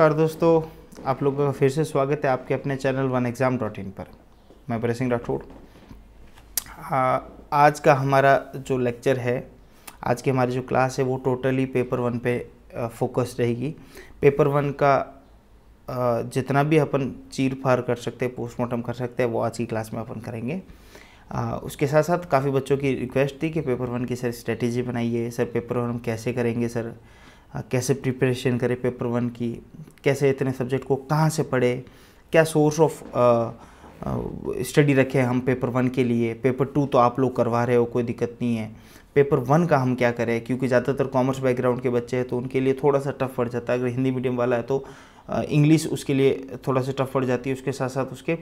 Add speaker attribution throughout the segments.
Speaker 1: नमस्कार दोस्तों आप लोगों का फिर से स्वागत है आपके अपने channel one exam dot in पर मैं प्रेसिंग राठौर आज का हमारा जो लेक्चर है आज की हमारी जो क्लास है वो टोटली पेपर वन पे फोकस रहेगी पेपर वन का जितना भी अपन चीर फार कर सकते हैं पोस्टमार्टम कर सकते हैं वो आज की क्लास में अपन करेंगे आ, उसके साथ साथ काफ़ी बच्चों की रिक्वेस्ट थी कि पेपर वन की सर स्ट्रेटेजी बनाइए सर पेपर वन हम कैसे करेंगे सर हाँ, कैसे प्रिपरेशन करें पेपर वन की कैसे इतने सब्जेक्ट को कहाँ से पढ़े क्या सोर्स ऑफ स्टडी रखें हम पेपर वन के लिए पेपर टू तो आप लोग करवा रहे हो कोई दिक्कत नहीं है पेपर वन का हम क्या करें क्योंकि ज़्यादातर कॉमर्स बैकग्राउंड के बच्चे हैं तो उनके लिए थोड़ा सा टफ पड़ जाता है अगर हिंदी मीडियम वाला है तो इंग्लिश उसके लिए थोड़ा सा टफ पड़ जाती है उसके साथ साथ उसके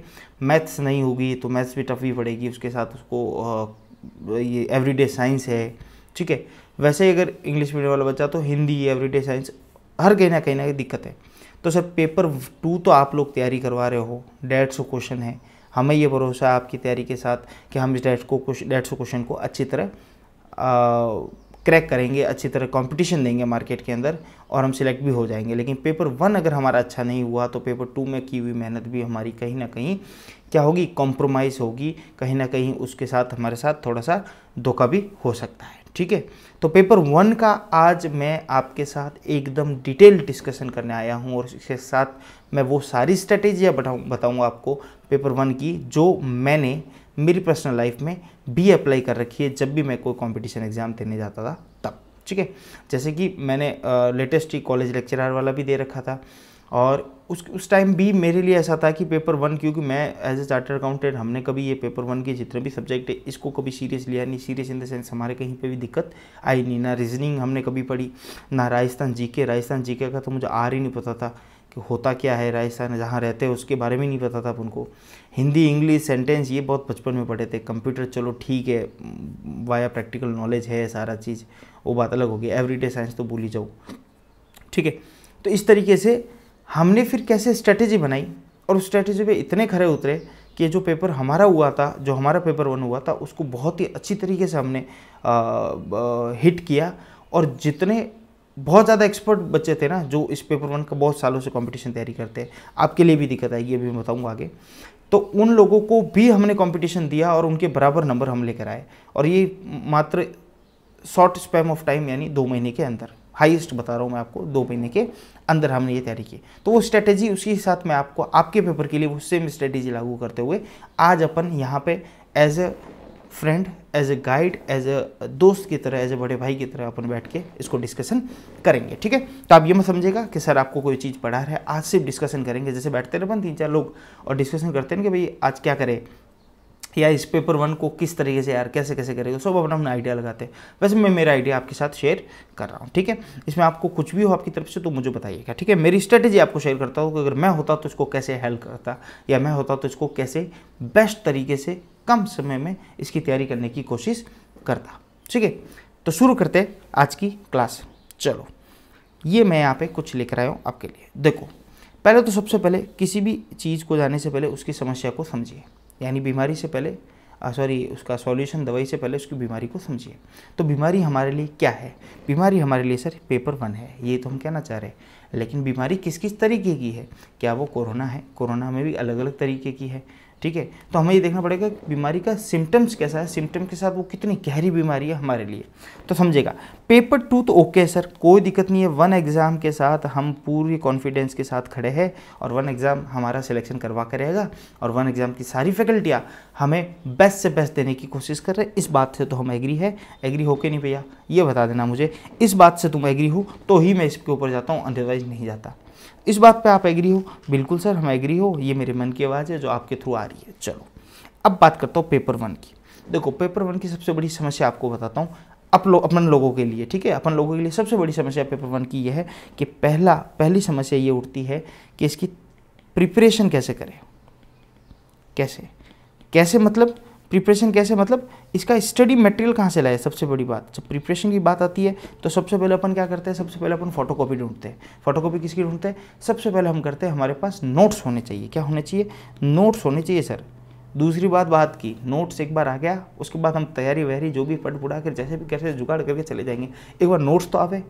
Speaker 1: मैथ्स नहीं होगी तो मैथ्स भी टफ ही पड़ेगी उसके साथ उसको ये एवरीडे साइंस है ठीक है वैसे ही अगर इंग्लिश मीडियम वाला बच्चा तो हिंदी एवरीडे साइंस हर कहीं ना कहीं ना कहीं दिक्कत है तो सर पेपर टू तो आप लोग तैयारी करवा रहे हो डेढ़ सौ क्वेश्चन है हमें ये भरोसा है आपकी तैयारी के साथ कि हम इस डेट को डेढ़ सौ क्वेश्चन को अच्छी तरह क्रैक करेंगे अच्छी तरह कंपटीशन देंगे मार्केट के अंदर और हम सिलेक्ट भी हो जाएंगे लेकिन पेपर वन अगर हमारा अच्छा नहीं हुआ तो पेपर टू में की हुई मेहनत भी हमारी कहीं ना कहीं क्या होगी कॉम्प्रोमाइज़ होगी कहीं ना कहीं उसके साथ हमारे साथ थोड़ा सा धोखा भी हो सकता है ठीक है तो पेपर वन का आज मैं आपके साथ एकदम डिटेल डिस्कशन करने आया हूँ और इसके साथ मैं वो सारी स्ट्रेटेजियाँ बताऊँ बताऊँगा आपको पेपर वन की जो मैंने मेरी पर्सनल लाइफ में भी अप्लाई कर रखी है जब भी मैं कोई कंपटीशन एग्ज़ाम देने जाता था तब ठीक है जैसे कि मैंने लेटेस्ट ही कॉलेज लेक्चरर वाला भी दे रखा था और उस उस टाइम भी मेरे लिए ऐसा था कि पेपर वन क्योंकि मैं एज ए चार्टर अकाउंटेंट हमने कभी ये पेपर वन के जितने भी सब्जेक्ट है इसको कभी सीरियस लिया नहीं सीरियस इन द सेंस हमारे कहीं पे भी दिक्कत आई नहीं ना रीजनिंग हमने कभी पढ़ी ना राजस्थान जीके राजस्थान जीके का तो मुझे आर ही नहीं पता था कि होता क्या है राजस्थान जहाँ रहते हैं उसके बारे में नहीं पता था उनको हिंदी इंग्लिश सेंटेंस ये बहुत बचपन में पढ़े थे कंप्यूटर चलो ठीक है वाया प्रैक्टिकल नॉलेज है सारा चीज़ वो बात अलग होगी एवरीडे साइंस तो भूल ही जाओ ठीक है तो इस तरीके से हमने फिर कैसे स्ट्रेटेजी बनाई और उस स्ट्रेटेजी पे इतने खरे उतरे कि जो पेपर हमारा हुआ था जो हमारा पेपर वन हुआ था उसको बहुत ही अच्छी तरीके से हमने आ, आ, हिट किया और जितने बहुत ज़्यादा एक्सपर्ट बच्चे थे ना जो इस पेपर वन का बहुत सालों से कंपटीशन तैयारी करते हैं आपके लिए भी दिक्कत आएगी अभी मैं बताऊँगा आगे तो उन लोगों को भी हमने कंपटीशन दिया और उनके बराबर नंबर हम लेकर आए और ये मात्र शॉर्ट स्पैम ऑफ टाइम यानी दो महीने के अंदर हाईएस्ट बता रहा हूँ मैं आपको दो महीने के अंदर हमने ये तैयारी की तो वो स्ट्रेटेजी के साथ मैं आपको आपके पेपर के लिए वो सेम स्ट्रेटेजी लागू करते हुए आज अपन यहाँ पे as a friend as a guide as a दोस्त की तरह एज ए बड़े भाई की तरह अपन बैठ के इसको डिस्कशन करेंगे ठीक है तो आप ये मत समझेगा कि सर आपको कोई चीज़ पढ़ा रहा है आज सिर्फ डिस्कशन करेंगे जैसे बैठते रहे अपन तीन चार लोग और डिस्कशन करते हैं कि भाई आज क्या करें कि यार इस पेपर वन को किस तरीके से यार कैसे कैसे करेगा सब अपना अपना आइडिया लगाते हैं वैसे मैं मेरा आइडिया आपके साथ शेयर कर रहा हूँ ठीक है इसमें आपको कुछ भी हो आपकी तरफ से तो मुझे बताइएगा ठीक है मेरी स्ट्रेटेजी आपको शेयर करता हूँ कि अगर मैं होता तो इसको कैसे हेल्प करता या मैं होता तो इसको कैसे बेस्ट तरीके से कम समय में इसकी तैयारी करने की कोशिश करता ठीक है तो शुरू करते आज की क्लास चलो ये मैं यहाँ पे कुछ लेकर आया हूँ आपके लिए देखो पहले तो सबसे पहले किसी भी चीज़ को जाने से पहले उसकी समस्या को समझिए यानी बीमारी से पहले सॉरी उसका सॉल्यूशन दवाई से पहले उसकी बीमारी को समझिए तो बीमारी हमारे लिए क्या है बीमारी हमारे लिए सर पेपर वन है ये तो हम कहना चाह रहे हैं लेकिन बीमारी किस किस तरीके की है क्या वो कोरोना है कोरोना में भी अलग अलग तरीके की है ठीक है तो हमें ये देखना पड़ेगा बीमारी का सिम्टम्स कैसा है सिम्टम के साथ वो कितनी गहरी बीमारी है हमारे लिए तो समझेगा पेपर टू तो ओके है सर कोई दिक्कत नहीं है वन एग्ज़ाम के साथ हम पूरी कॉन्फिडेंस के साथ खड़े हैं और वन एग्ज़ाम हमारा सिलेक्शन करवा कर रहेगा और वन एग्ज़ाम की सारी फैकल्टियाँ हमें बेस्ट से बेस्ट देने की कोशिश कर रहे हैं इस बात से तो हम एग्री है एग्री हो के नहीं भैया ये बता देना मुझे इस बात से तुम एग्री हो तो ही मैं इसके ऊपर जाता हूँ अदरवाइज़ नहीं जाता इस बात पे आप एग्री हो बिल्कुल सर हम एग्री हो ये मेरे मन की आवाज़ है जो आपके थ्रू आ रही है चलो अब बात करता हूँ पेपर वन की देखो पेपर वन की सबसे बड़ी समस्या आपको बताता हूँ आप लोग अपन लोगों के लिए ठीक है अपन लोगों के लिए सबसे बड़ी समस्या पेपर वन की यह है कि पहला पहली समस्या ये उठती है कि इसकी प्रिपरेशन कैसे करें कैसे कैसे मतलब प्रिपरेशन कैसे मतलब इसका स्टडी मटेरियल कहाँ से लाए सबसे बड़ी बात जब प्रिपरेशन की बात आती है तो सबसे पहले अपन क्या करते हैं सबसे पहले अपन फोटोकॉपी ढूंढते हैं फोटोकॉपी किसकी ढूंढते हैं सबसे पहले हम करते हैं हमारे पास नोट्स होने चाहिए क्या होने चाहिए नोट्स होने चाहिए सर दूसरी बात बात की नोट्स एक बार आ गया उसके बाद हम तैयारी वैयारी जो भी पट पुड़ा कर जैसे भी कैसे जुगाड़ करके चले जाएंगे एक बार नोट्स तो आवे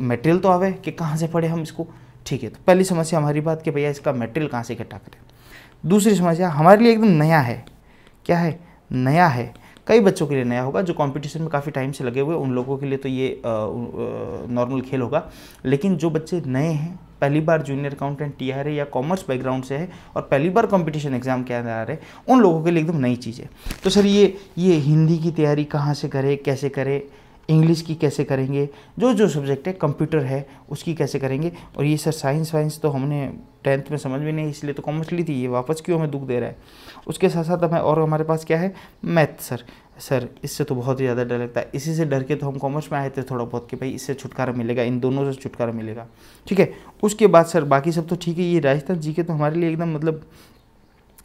Speaker 1: मटेरियल तो आवे कि कहाँ से पढ़े हम इसको ठीक है तो पहली समस्या हमारी बात कि भैया इसका मटेरियल कहाँ से इकट्ठा करें दूसरी समस्या हमारे लिए एकदम नया है क्या है नया है कई बच्चों के लिए नया होगा जो कंपटीशन में काफ़ी टाइम से लगे हुए उन लोगों के लिए तो ये नॉर्मल खेल होगा लेकिन जो बच्चे नए हैं पहली बार जूनियर अकाउंटेंट टी आर या कॉमर्स बैकग्राउंड से है और पहली बार कंपटीशन एग्जाम के अंदर आ रहे उन लोगों के लिए एकदम नई चीज़ है तो सर ये ये हिंदी की तैयारी कहाँ से करें कैसे करें इंग्लिश की कैसे करेंगे जो जो सब्जेक्ट है कंप्यूटर है उसकी कैसे करेंगे और ये सर साइंस वाइंस तो हमने टेंथ में समझ में नहीं इसलिए तो कॉमर्स ली थी ये वापस क्यों हमें दुख दे रहा है उसके साथ साथ हमें और हमारे पास क्या है मैथ सर सर इससे तो बहुत ही ज़्यादा डर लगता है इसी से डर के तो हम कॉमर्स में आए थे थोड़ा बहुत कि भाई इससे छुटकारा मिलेगा इन दोनों से छुटकारा मिलेगा ठीक है उसके बाद सर बाकी सब तो ठीक है ये राजस्थान जी के तो हमारे लिए एकदम मतलब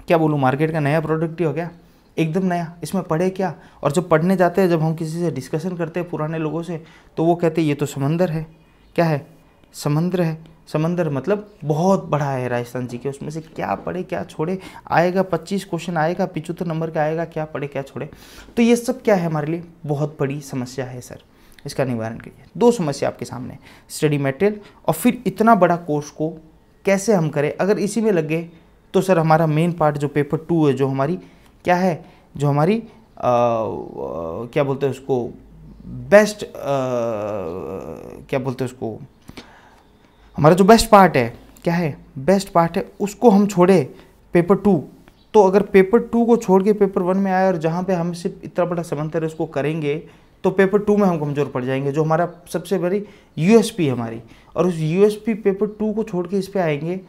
Speaker 1: क्या बोलूँ मार्केट का नया प्रोडक्ट ही हो गया एकदम नया इसमें पढ़े क्या और जब पढ़ने जाते हैं जब हम किसी से डिस्कशन करते हैं पुराने लोगों से तो वो कहते हैं ये तो समंदर है क्या है समंदर है समंदर मतलब बहुत बड़ा है राजस्थान जी के उसमें से क्या पढ़े क्या छोड़े आएगा पच्चीस क्वेश्चन आएगा पिचहत्तर नंबर का आएगा क्या पढ़े क्या छोड़े तो ये सब क्या है हमारे लिए बहुत बड़ी समस्या है सर इसका निवारण करिए दो समस्या आपके सामने स्टडी मटेरियल और फिर इतना बड़ा कोर्स को कैसे हम करें अगर इसी में लग गए तो सर हमारा मेन पार्ट जो पेपर टू है जो हमारी क्या है जो हमारी आ, क्या बोलते हैं उसको बेस्ट आ, क्या बोलते हैं उसको हमारा जो बेस्ट पार्ट है क्या है बेस्ट पार्ट है उसको हम छोड़े पेपर टू तो अगर पेपर टू को छोड़ के पेपर वन में आए और जहाँ पे हम सिर्फ इतना बड़ा समंतर उसको करेंगे तो पेपर टू में हम कमज़ोर पड़ जाएंगे जो हमारा सबसे बड़ी यू है हमारी और उस यू पेपर टू को छोड़ के इस पर आएंगे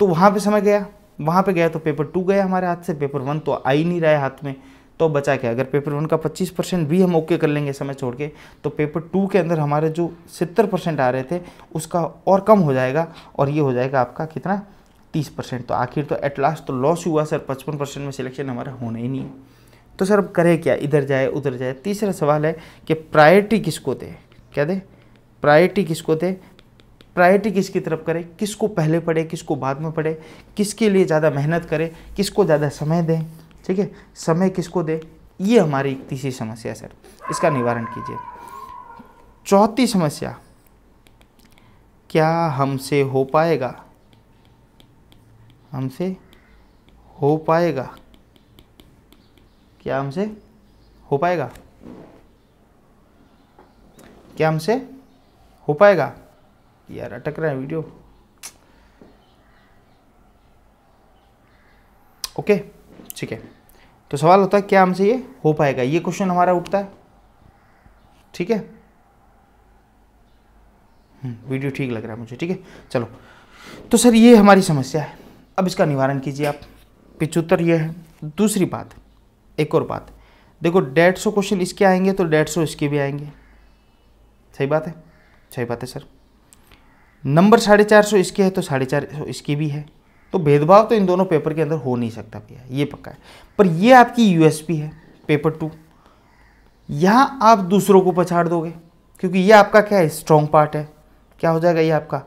Speaker 1: तो वहाँ पर समय गया वहाँ पे गया तो पेपर टू गया हमारे हाथ से पेपर वन तो आ ही नहीं रहा है हाथ में तो बचा क्या अगर पेपर वन का 25 परसेंट भी हम ओके कर लेंगे समय छोड़ के तो पेपर टू के अंदर हमारे जो सत्तर परसेंट आ रहे थे उसका और कम हो जाएगा और ये हो जाएगा आपका कितना तीस परसेंट तो आखिर तो एट लास्ट तो लॉस हुआ सर पचपन परसेंट में सिलेक्शन हमारा होना ही नहीं है तो सर अब करें क्या इधर जाए उधर जाए तीसरा सवाल है कि प्रायोरिटी किसको दे क्या दे प्रायरिटी किसको दे प्रायोरिटी किसकी तरफ करें किसको पहले पढ़े किसको बाद में पढ़े किसके लिए ज़्यादा मेहनत करें किसको ज़्यादा समय दें ठीक है समय किसको दें ये हमारी तीसरी समस्या सर इसका निवारण कीजिए चौथी समस्या क्या हमसे हो पाएगा हमसे हो पाएगा क्या हमसे हो पाएगा क्या हमसे हो पाएगा यार अटक रहा है वीडियो ओके ठीक है तो सवाल होता है क्या हमसे ये हो पाएगा ये क्वेश्चन हमारा उठता है ठीक है हम्म, वीडियो ठीक लग रहा है मुझे ठीक है चलो तो सर ये हमारी समस्या है अब इसका निवारण कीजिए आप पिचहत्तर ये है दूसरी बात एक और बात देखो डेढ़ सौ क्वेश्चन इसके आएंगे तो डेढ़ सौ इसके भी आएंगे सही बात है सही बात है सर नंबर साढ़े चार सौ इसके है तो साढ़े चार सौ इसकी भी है तो भेदभाव तो इन दोनों पेपर के अंदर हो नहीं सकता भैया ये पक्का है पर ये आपकी यूएसपी है पेपर टू यहाँ आप दूसरों को पछाड़ दोगे क्योंकि ये आपका क्या है स्ट्रॉन्ग पार्ट है क्या हो जाएगा ये आपका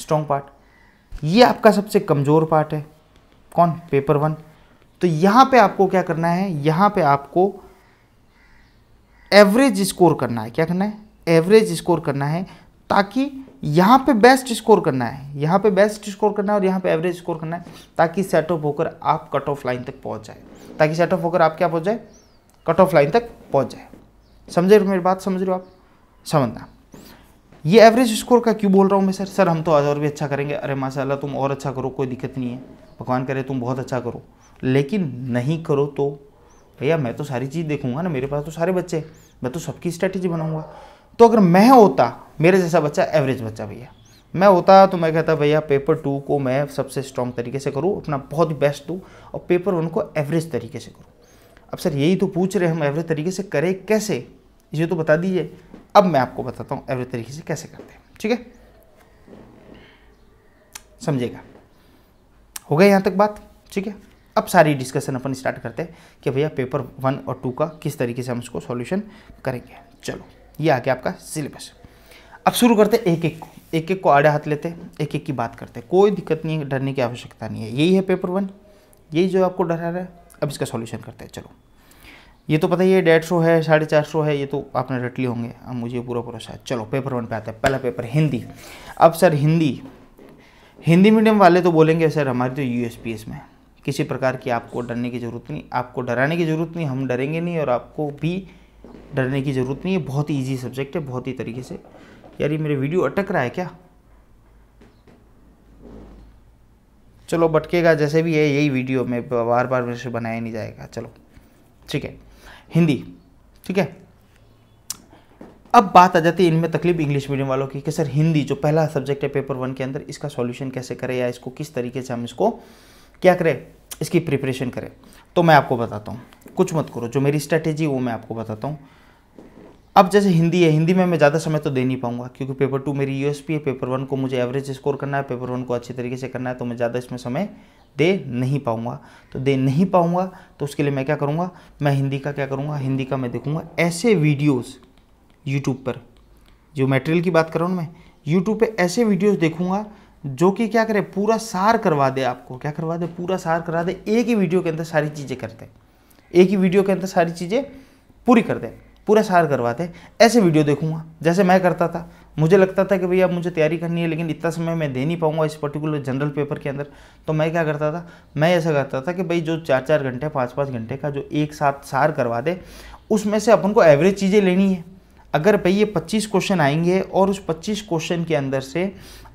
Speaker 1: स्ट्रॉन्ग पार्ट ये आपका सबसे कमज़ोर पार्ट है कौन पेपर वन तो यहाँ पे आपको क्या करना है यहाँ पे आपको एवरेज स्कोर करना है क्या करना है एवरेज स्कोर करना है ताकि यहाँ पे बेस्ट स्कोर करना है यहाँ पे बेस्ट स्कोर करना है और यहाँ पे एवरेज स्कोर करना है ताकि सेट ऑफ होकर आप कट ऑफ लाइन तक पहुँच जाए ताकि सेट ऑफ होकर आप क्या पहुँच जाए कट ऑफ लाइन तक पहुँच जाए समझे मेरी बात समझ रहे हो आप समझना ये एवरेज स्कोर का क्यों बोल रहा हूँ मैं सर सर हम तो आज और भी अच्छा करेंगे अरे माशा तुम और अच्छा करो कोई दिक्कत नहीं है भगवान करे तुम बहुत अच्छा करो लेकिन नहीं करो तो भैया मैं तो सारी चीज़ देखूंगा ना मेरे पास तो सारे बच्चे मैं तो सबकी स्ट्रैटेजी बनाऊंगा तो अगर मैं होता मेरे जैसा बच्चा एवरेज बच्चा भैया मैं होता तो मैं कहता भैया पेपर टू को मैं सबसे स्ट्रॉन्ग तरीके से करूँ अपना बहुत बेस्ट दूँ और पेपर वन को एवरेज तरीके से करूँ अब सर यही तो पूछ रहे हम एवरेज तरीके से करें कैसे ये तो बता दीजिए अब मैं आपको बताता हूँ एवरेज तरीके से कैसे करते हैं ठीक है समझेगा हो गया यहाँ तक बात ठीक है अब सारी डिस्कशन अपन स्टार्ट करते हैं कि भैया पेपर वन और टू का किस तरीके से हम इसको सॉल्यूशन करेंगे चलो ये आ गया आपका सिलेबस अब शुरू करते एक एक को एक एक को आड़े हाथ लेते एक एक की बात करते कोई दिक्कत नहीं है डरने की आवश्यकता नहीं है यही है पेपर वन यही जो आपको डरा रहा है अब इसका सॉल्यूशन करते हैं चलो ये तो पता ही है डेढ़ सौ है साढ़े चार सौ है ये तो आपने रट लिए होंगे अब मुझे पूरा भरोसा है चलो पेपर वन पे आता है पहला पेपर हिंदी अब सर हिंदी हिंदी मीडियम वाले तो बोलेंगे सर हमारी तो यू में किसी प्रकार की आपको डरने की ज़रूरत नहीं आपको डराने की ज़रूरत नहीं हम डरेंगे नहीं और आपको भी डरने की ज़रूरत नहीं है बहुत ही ईजी सब्जेक्ट है बहुत ही तरीके से यार ये मेरे वीडियो अटक रहा है क्या चलो बटकेगा जैसे भी है यही वीडियो में बार बार मेरे से बनाया नहीं जाएगा चलो ठीक है हिंदी ठीक है अब बात आ जाती है इनमें तकलीफ इंग्लिश मीडियम वालों की कि सर हिंदी जो पहला सब्जेक्ट है पेपर वन के अंदर इसका सॉल्यूशन कैसे करें या इसको किस तरीके से हम इसको क्या करें इसकी प्रिपरेशन करें तो मैं आपको बताता हूँ कुछ मत करो जो मेरी स्ट्रैटेजी वो मैं आपको बताता हूँ अब जैसे हिंदी है हिंदी में मैं ज़्यादा समय तो दे नहीं पाऊंगा क्योंकि पेपर टू मेरी यूएसपी है पेपर वन को मुझे एवरेज स्कोर करना है पेपर वन को अच्छे तरीके से करना है तो मैं ज़्यादा इसमें समय दे नहीं पाऊंगा तो दे नहीं पाऊंगा तो उसके लिए मैं क्या करूँगा मैं हिंदी का क्या करूँगा हिंदी का मैं देखूँगा ऐसे वीडियोज़ यूट्यूब पर जो मेटेरियल की बात कर रहा हूँ मैं यूट्यूब पर ऐसे वीडियोज़ देखूँगा जो कि क्या करे पूरा सार करवा दे आपको क्या करवा दे पूरा सार करा दे एक ही वीडियो के अंदर सारी चीज़ें कर दे एक ही वीडियो के अंदर सारी चीज़ें पूरी कर दे पूरा सार करवा दे ऐसे वीडियो देखूंगा जैसे मैं करता था मुझे लगता था कि भैया मुझे तैयारी करनी है लेकिन इतना समय मैं दे नहीं पाऊंगा इस पर्टिकुलर जनरल पेपर के अंदर तो मैं क्या करता था मैं ऐसा करता था कि भाई जो चार चार घंटे पाँच पाँच घंटे का जो एक साथ सार करवा दे उसमें से अपन को एवरेज चीज़ें लेनी है अगर भाई ये 25 क्वेश्चन आएंगे और उस 25 क्वेश्चन के अंदर से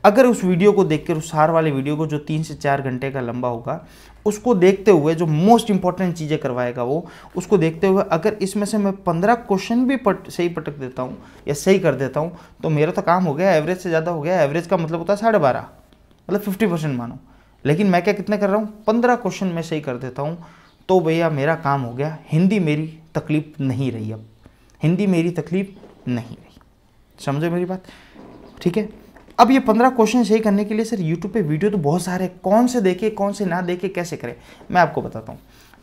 Speaker 1: अगर उस वीडियो को देखकर उस हार वाले वीडियो को जो तीन से चार घंटे का लंबा होगा उसको देखते हुए जो मोस्ट इंपॉर्टेंट चीज़ें करवाएगा वो उसको देखते हुए अगर इसमें से मैं पंद्रह क्वेश्चन भी पट सही पटक देता हूँ या सही कर देता हूँ तो मेरा तो काम हो गया एवरेज से ज़्यादा हो गया एवरेज का मतलब होता है साढ़े बारह मतलब फिफ्टी परसेंट मानो लेकिन मैं क्या कितने कर रहा हूँ पंद्रह क्वेश्चन मैं सही कर देता हूँ तो भैया मेरा काम हो गया हिंदी मेरी तकलीफ नहीं रही अब हिंदी मेरी तकलीफ नहीं रही समझो मेरी बात ठीक है अब ये पंद्रह क्वेश्चन सही करने के लिए सर यूट्यूब पे वीडियो तो बहुत सारे कौन से देखे कौन से ना देखे कैसे करें मैं आपको बताता हूँ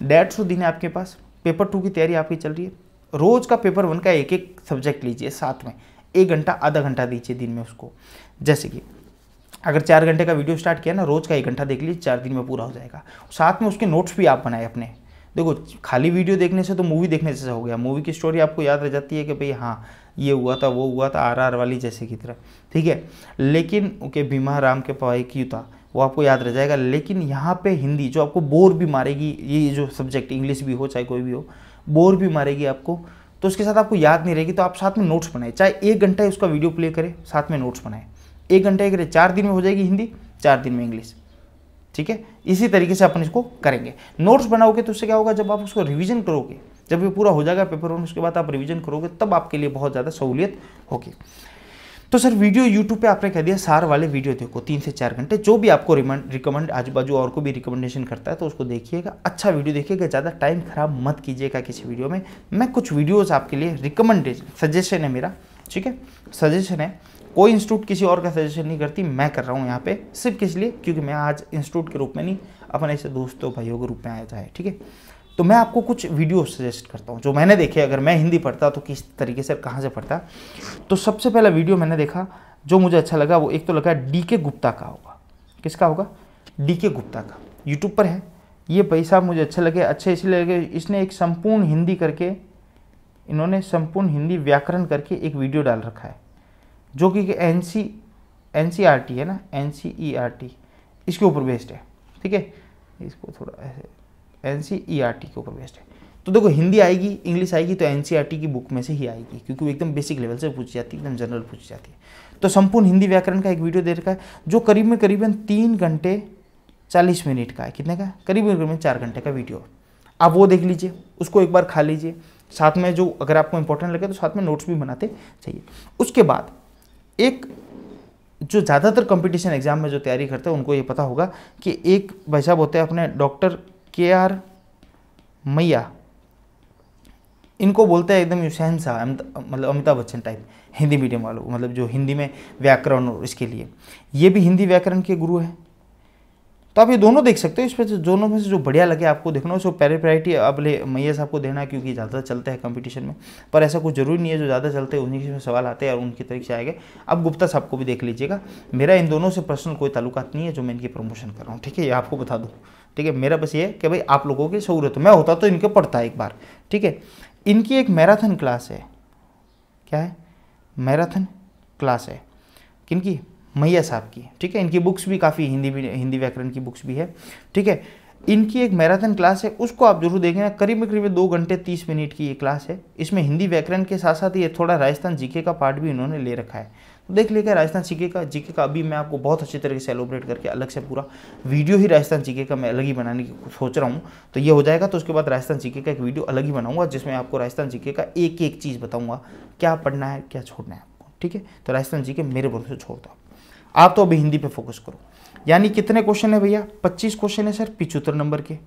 Speaker 1: डेढ़ सौ दिन है आपके पास पेपर टू की तैयारी आपकी चल रही है रोज़ का पेपर वन का एक एक सब्जेक्ट लीजिए साथ में एक घंटा आधा घंटा दीजिए दिन में उसको जैसे कि अगर चार घंटे का वीडियो स्टार्ट किया ना रोज़ का एक घंटा देख लीजिए चार दिन में पूरा हो जाएगा साथ में उसके नोट्स भी आप बनाए अपने देखो खाली वीडियो देखने से तो मूवी देखने से हो गया मूवी की स्टोरी आपको याद रह जाती है कि भाई हाँ ये हुआ था वो हुआ था आर आर वाली जैसे की तरह ठीक है लेकिन ओके भीमा राम के पवाई क्यों था वो आपको याद रह जाएगा लेकिन यहाँ पे हिंदी जो आपको बोर भी मारेगी ये जो सब्जेक्ट इंग्लिश भी हो चाहे कोई भी हो बोर भी मारेगी आपको तो उसके साथ आपको याद नहीं रहेगी तो आप साथ में नोट्स बनाए चाहे एक घंटा उसका वीडियो प्ले करें साथ में नोट्स बनाए एक घंटा एक चार दिन में हो जाएगी हिंदी चार दिन में इंग्लिश ठीक है इसी तरीके से अपन इसको करेंगे नोट्स बनाओगे तो उससे क्या होगा जब आप उसको रिविजन करोगे जब ये पूरा हो जाएगा पेपर वन उसके बाद आप रिविजन करोगे तब आपके लिए बहुत ज़्यादा सहूलियत होगी तो सर वीडियो यूट्यूब पे आपने कह दिया सार वाले वीडियो देखो तीन से चार घंटे जो भी आपको रिकमेंड रिकमेंड आजू बाजू और को भी रिकमेंडेशन करता है तो उसको देखिएगा अच्छा वीडियो देखिएगा ज़्यादा टाइम खराब मत कीजिएगा किसी वीडियो में मैं कुछ वीडियोज़ आपके लिए रिकमेंडेशन सजेशन है मेरा ठीक है सजेशन है कोई इंस्टीट्यूट किसी और का सजेशन नहीं करती मैं कर रहा हूँ यहाँ पे सिर्फ किस लिए क्योंकि मैं आज इंस्टीट्यूट के रूप में नहीं अपने ऐसे दोस्तों भाइयों के रूप में आया था ठीक है तो मैं आपको कुछ वीडियो सजेस्ट करता हूँ जो मैंने देखे अगर मैं हिंदी पढ़ता तो किस तरीके से कहाँ से पढ़ता तो सबसे पहला वीडियो मैंने देखा जो मुझे अच्छा लगा वो एक तो लगा डी के गुप्ता का होगा किसका होगा डी के गुप्ता का यूट्यूब पर है ये भाई साहब मुझे अच्छे लगे अच्छे इसलिए लगे इसने एक संपूर्ण हिंदी करके इन्होंने संपूर्ण हिंदी व्याकरण करके एक वीडियो डाल रखा है जो कि N C N C R T है ना N C E R T इसके ऊपर बेस्ड है ठीक है इसको थोड़ा ऐसे N C E R T के ऊपर बेस्ड है तो देखो हिंदी आएगी इंग्लिश आएगी तो एन की बुक में से ही आएगी क्योंकि वो एकदम बेसिक लेवल से पूछी जाती है एकदम जनरल पूछी जाती है तो संपूर्ण हिंदी व्याकरण का एक वीडियो दे रखा है जो करीब में करीबन तीन घंटे चालीस मिनट का है कितने का करीब में करीबन चार घंटे का वीडियो आप वो देख लीजिए उसको एक बार खा लीजिए साथ में जो अगर आपको इंपॉर्टेंट लगे तो साथ में नोट्स भी बनाते चाहिए उसके बाद एक जो ज़्यादातर कंपटीशन एग्जाम में जो तैयारी करते हैं उनको ये पता होगा कि एक भाई साहब होते हैं अपने डॉक्टर के आर मैया इनको बोलते हैं एकदम हुसैन शाह मतलब अमिताभ बच्चन टाइप हिंदी मीडियम वालों मतलब जो हिंदी में व्याकरण और इसके लिए ये भी हिंदी व्याकरण के गुरु हैं तो आप ये दोनों देख सकते हो इसमें से दोनों में से जो बढ़िया लगे आपको देखना उसको पहले प्रायोरिटी अब ले मैया साहब को देना क्योंकि ज़्यादा चलते हैं कंपटीशन में पर ऐसा कुछ जरूरी नहीं है जो ज़्यादा चलते हैं उन्हीं में सवाल आते हैं और उनकी तरीके से आएंगे अब गुप्ता साहब को भी देख लीजिएगा मेरा इन दोनों से पर्सनल कोई ताल्लुकात नहीं है जो मैं इनकी प्रमोशन कर रहा हूँ ठीक है ये आपको बता दूँ ठीक है मेरा बस ये कि भाई आप लोगों की सहूलत मैं होता तो इनके पढ़ता एक बार ठीक है इनकी एक मैराथन क्लास है क्या है मैराथन क्लास है किनकी मैया साहब की ठीक है इनकी बुक्स भी काफ़ी हिंदी भी हिंदी व्याकरण की बुक्स भी है ठीक है इनकी एक मैराथन क्लास है उसको आप जरूर देखें करीब करीब दो घंटे तीस मिनट की ये क्लास है इसमें हिंदी व्याकरण के साथ साथ ये थोड़ा राजस्थान जीके का पार्ट भी इन्होंने ले रखा है देख लेगा राजस्थान जीके का जीके का अभी मैं आपको बहुत अच्छी तरीके से एलोब्रेट करके अलग से पूरा वीडियो ही राजस्थान जीके का मैं अलग ही बनाने की सोच रहा हूँ तो ये हो जाएगा तो उसके बाद राजस्थान जीके का एक वीडियो अलग ही बनाऊंगा जिसमें आपको राजस्थान जीके का एक एक चीज़ बताऊँगा क्या पढ़ना है क्या छोड़ना है आपको ठीक है तो राजस्थान जी मेरे भरोसे छोड़ दो आप तो अभी हिंदी पर फोकस करो यानी कितने क्वेश्चन है भैया पच्चीस क्वेश्चन है सर पिचहत्तर नंबर के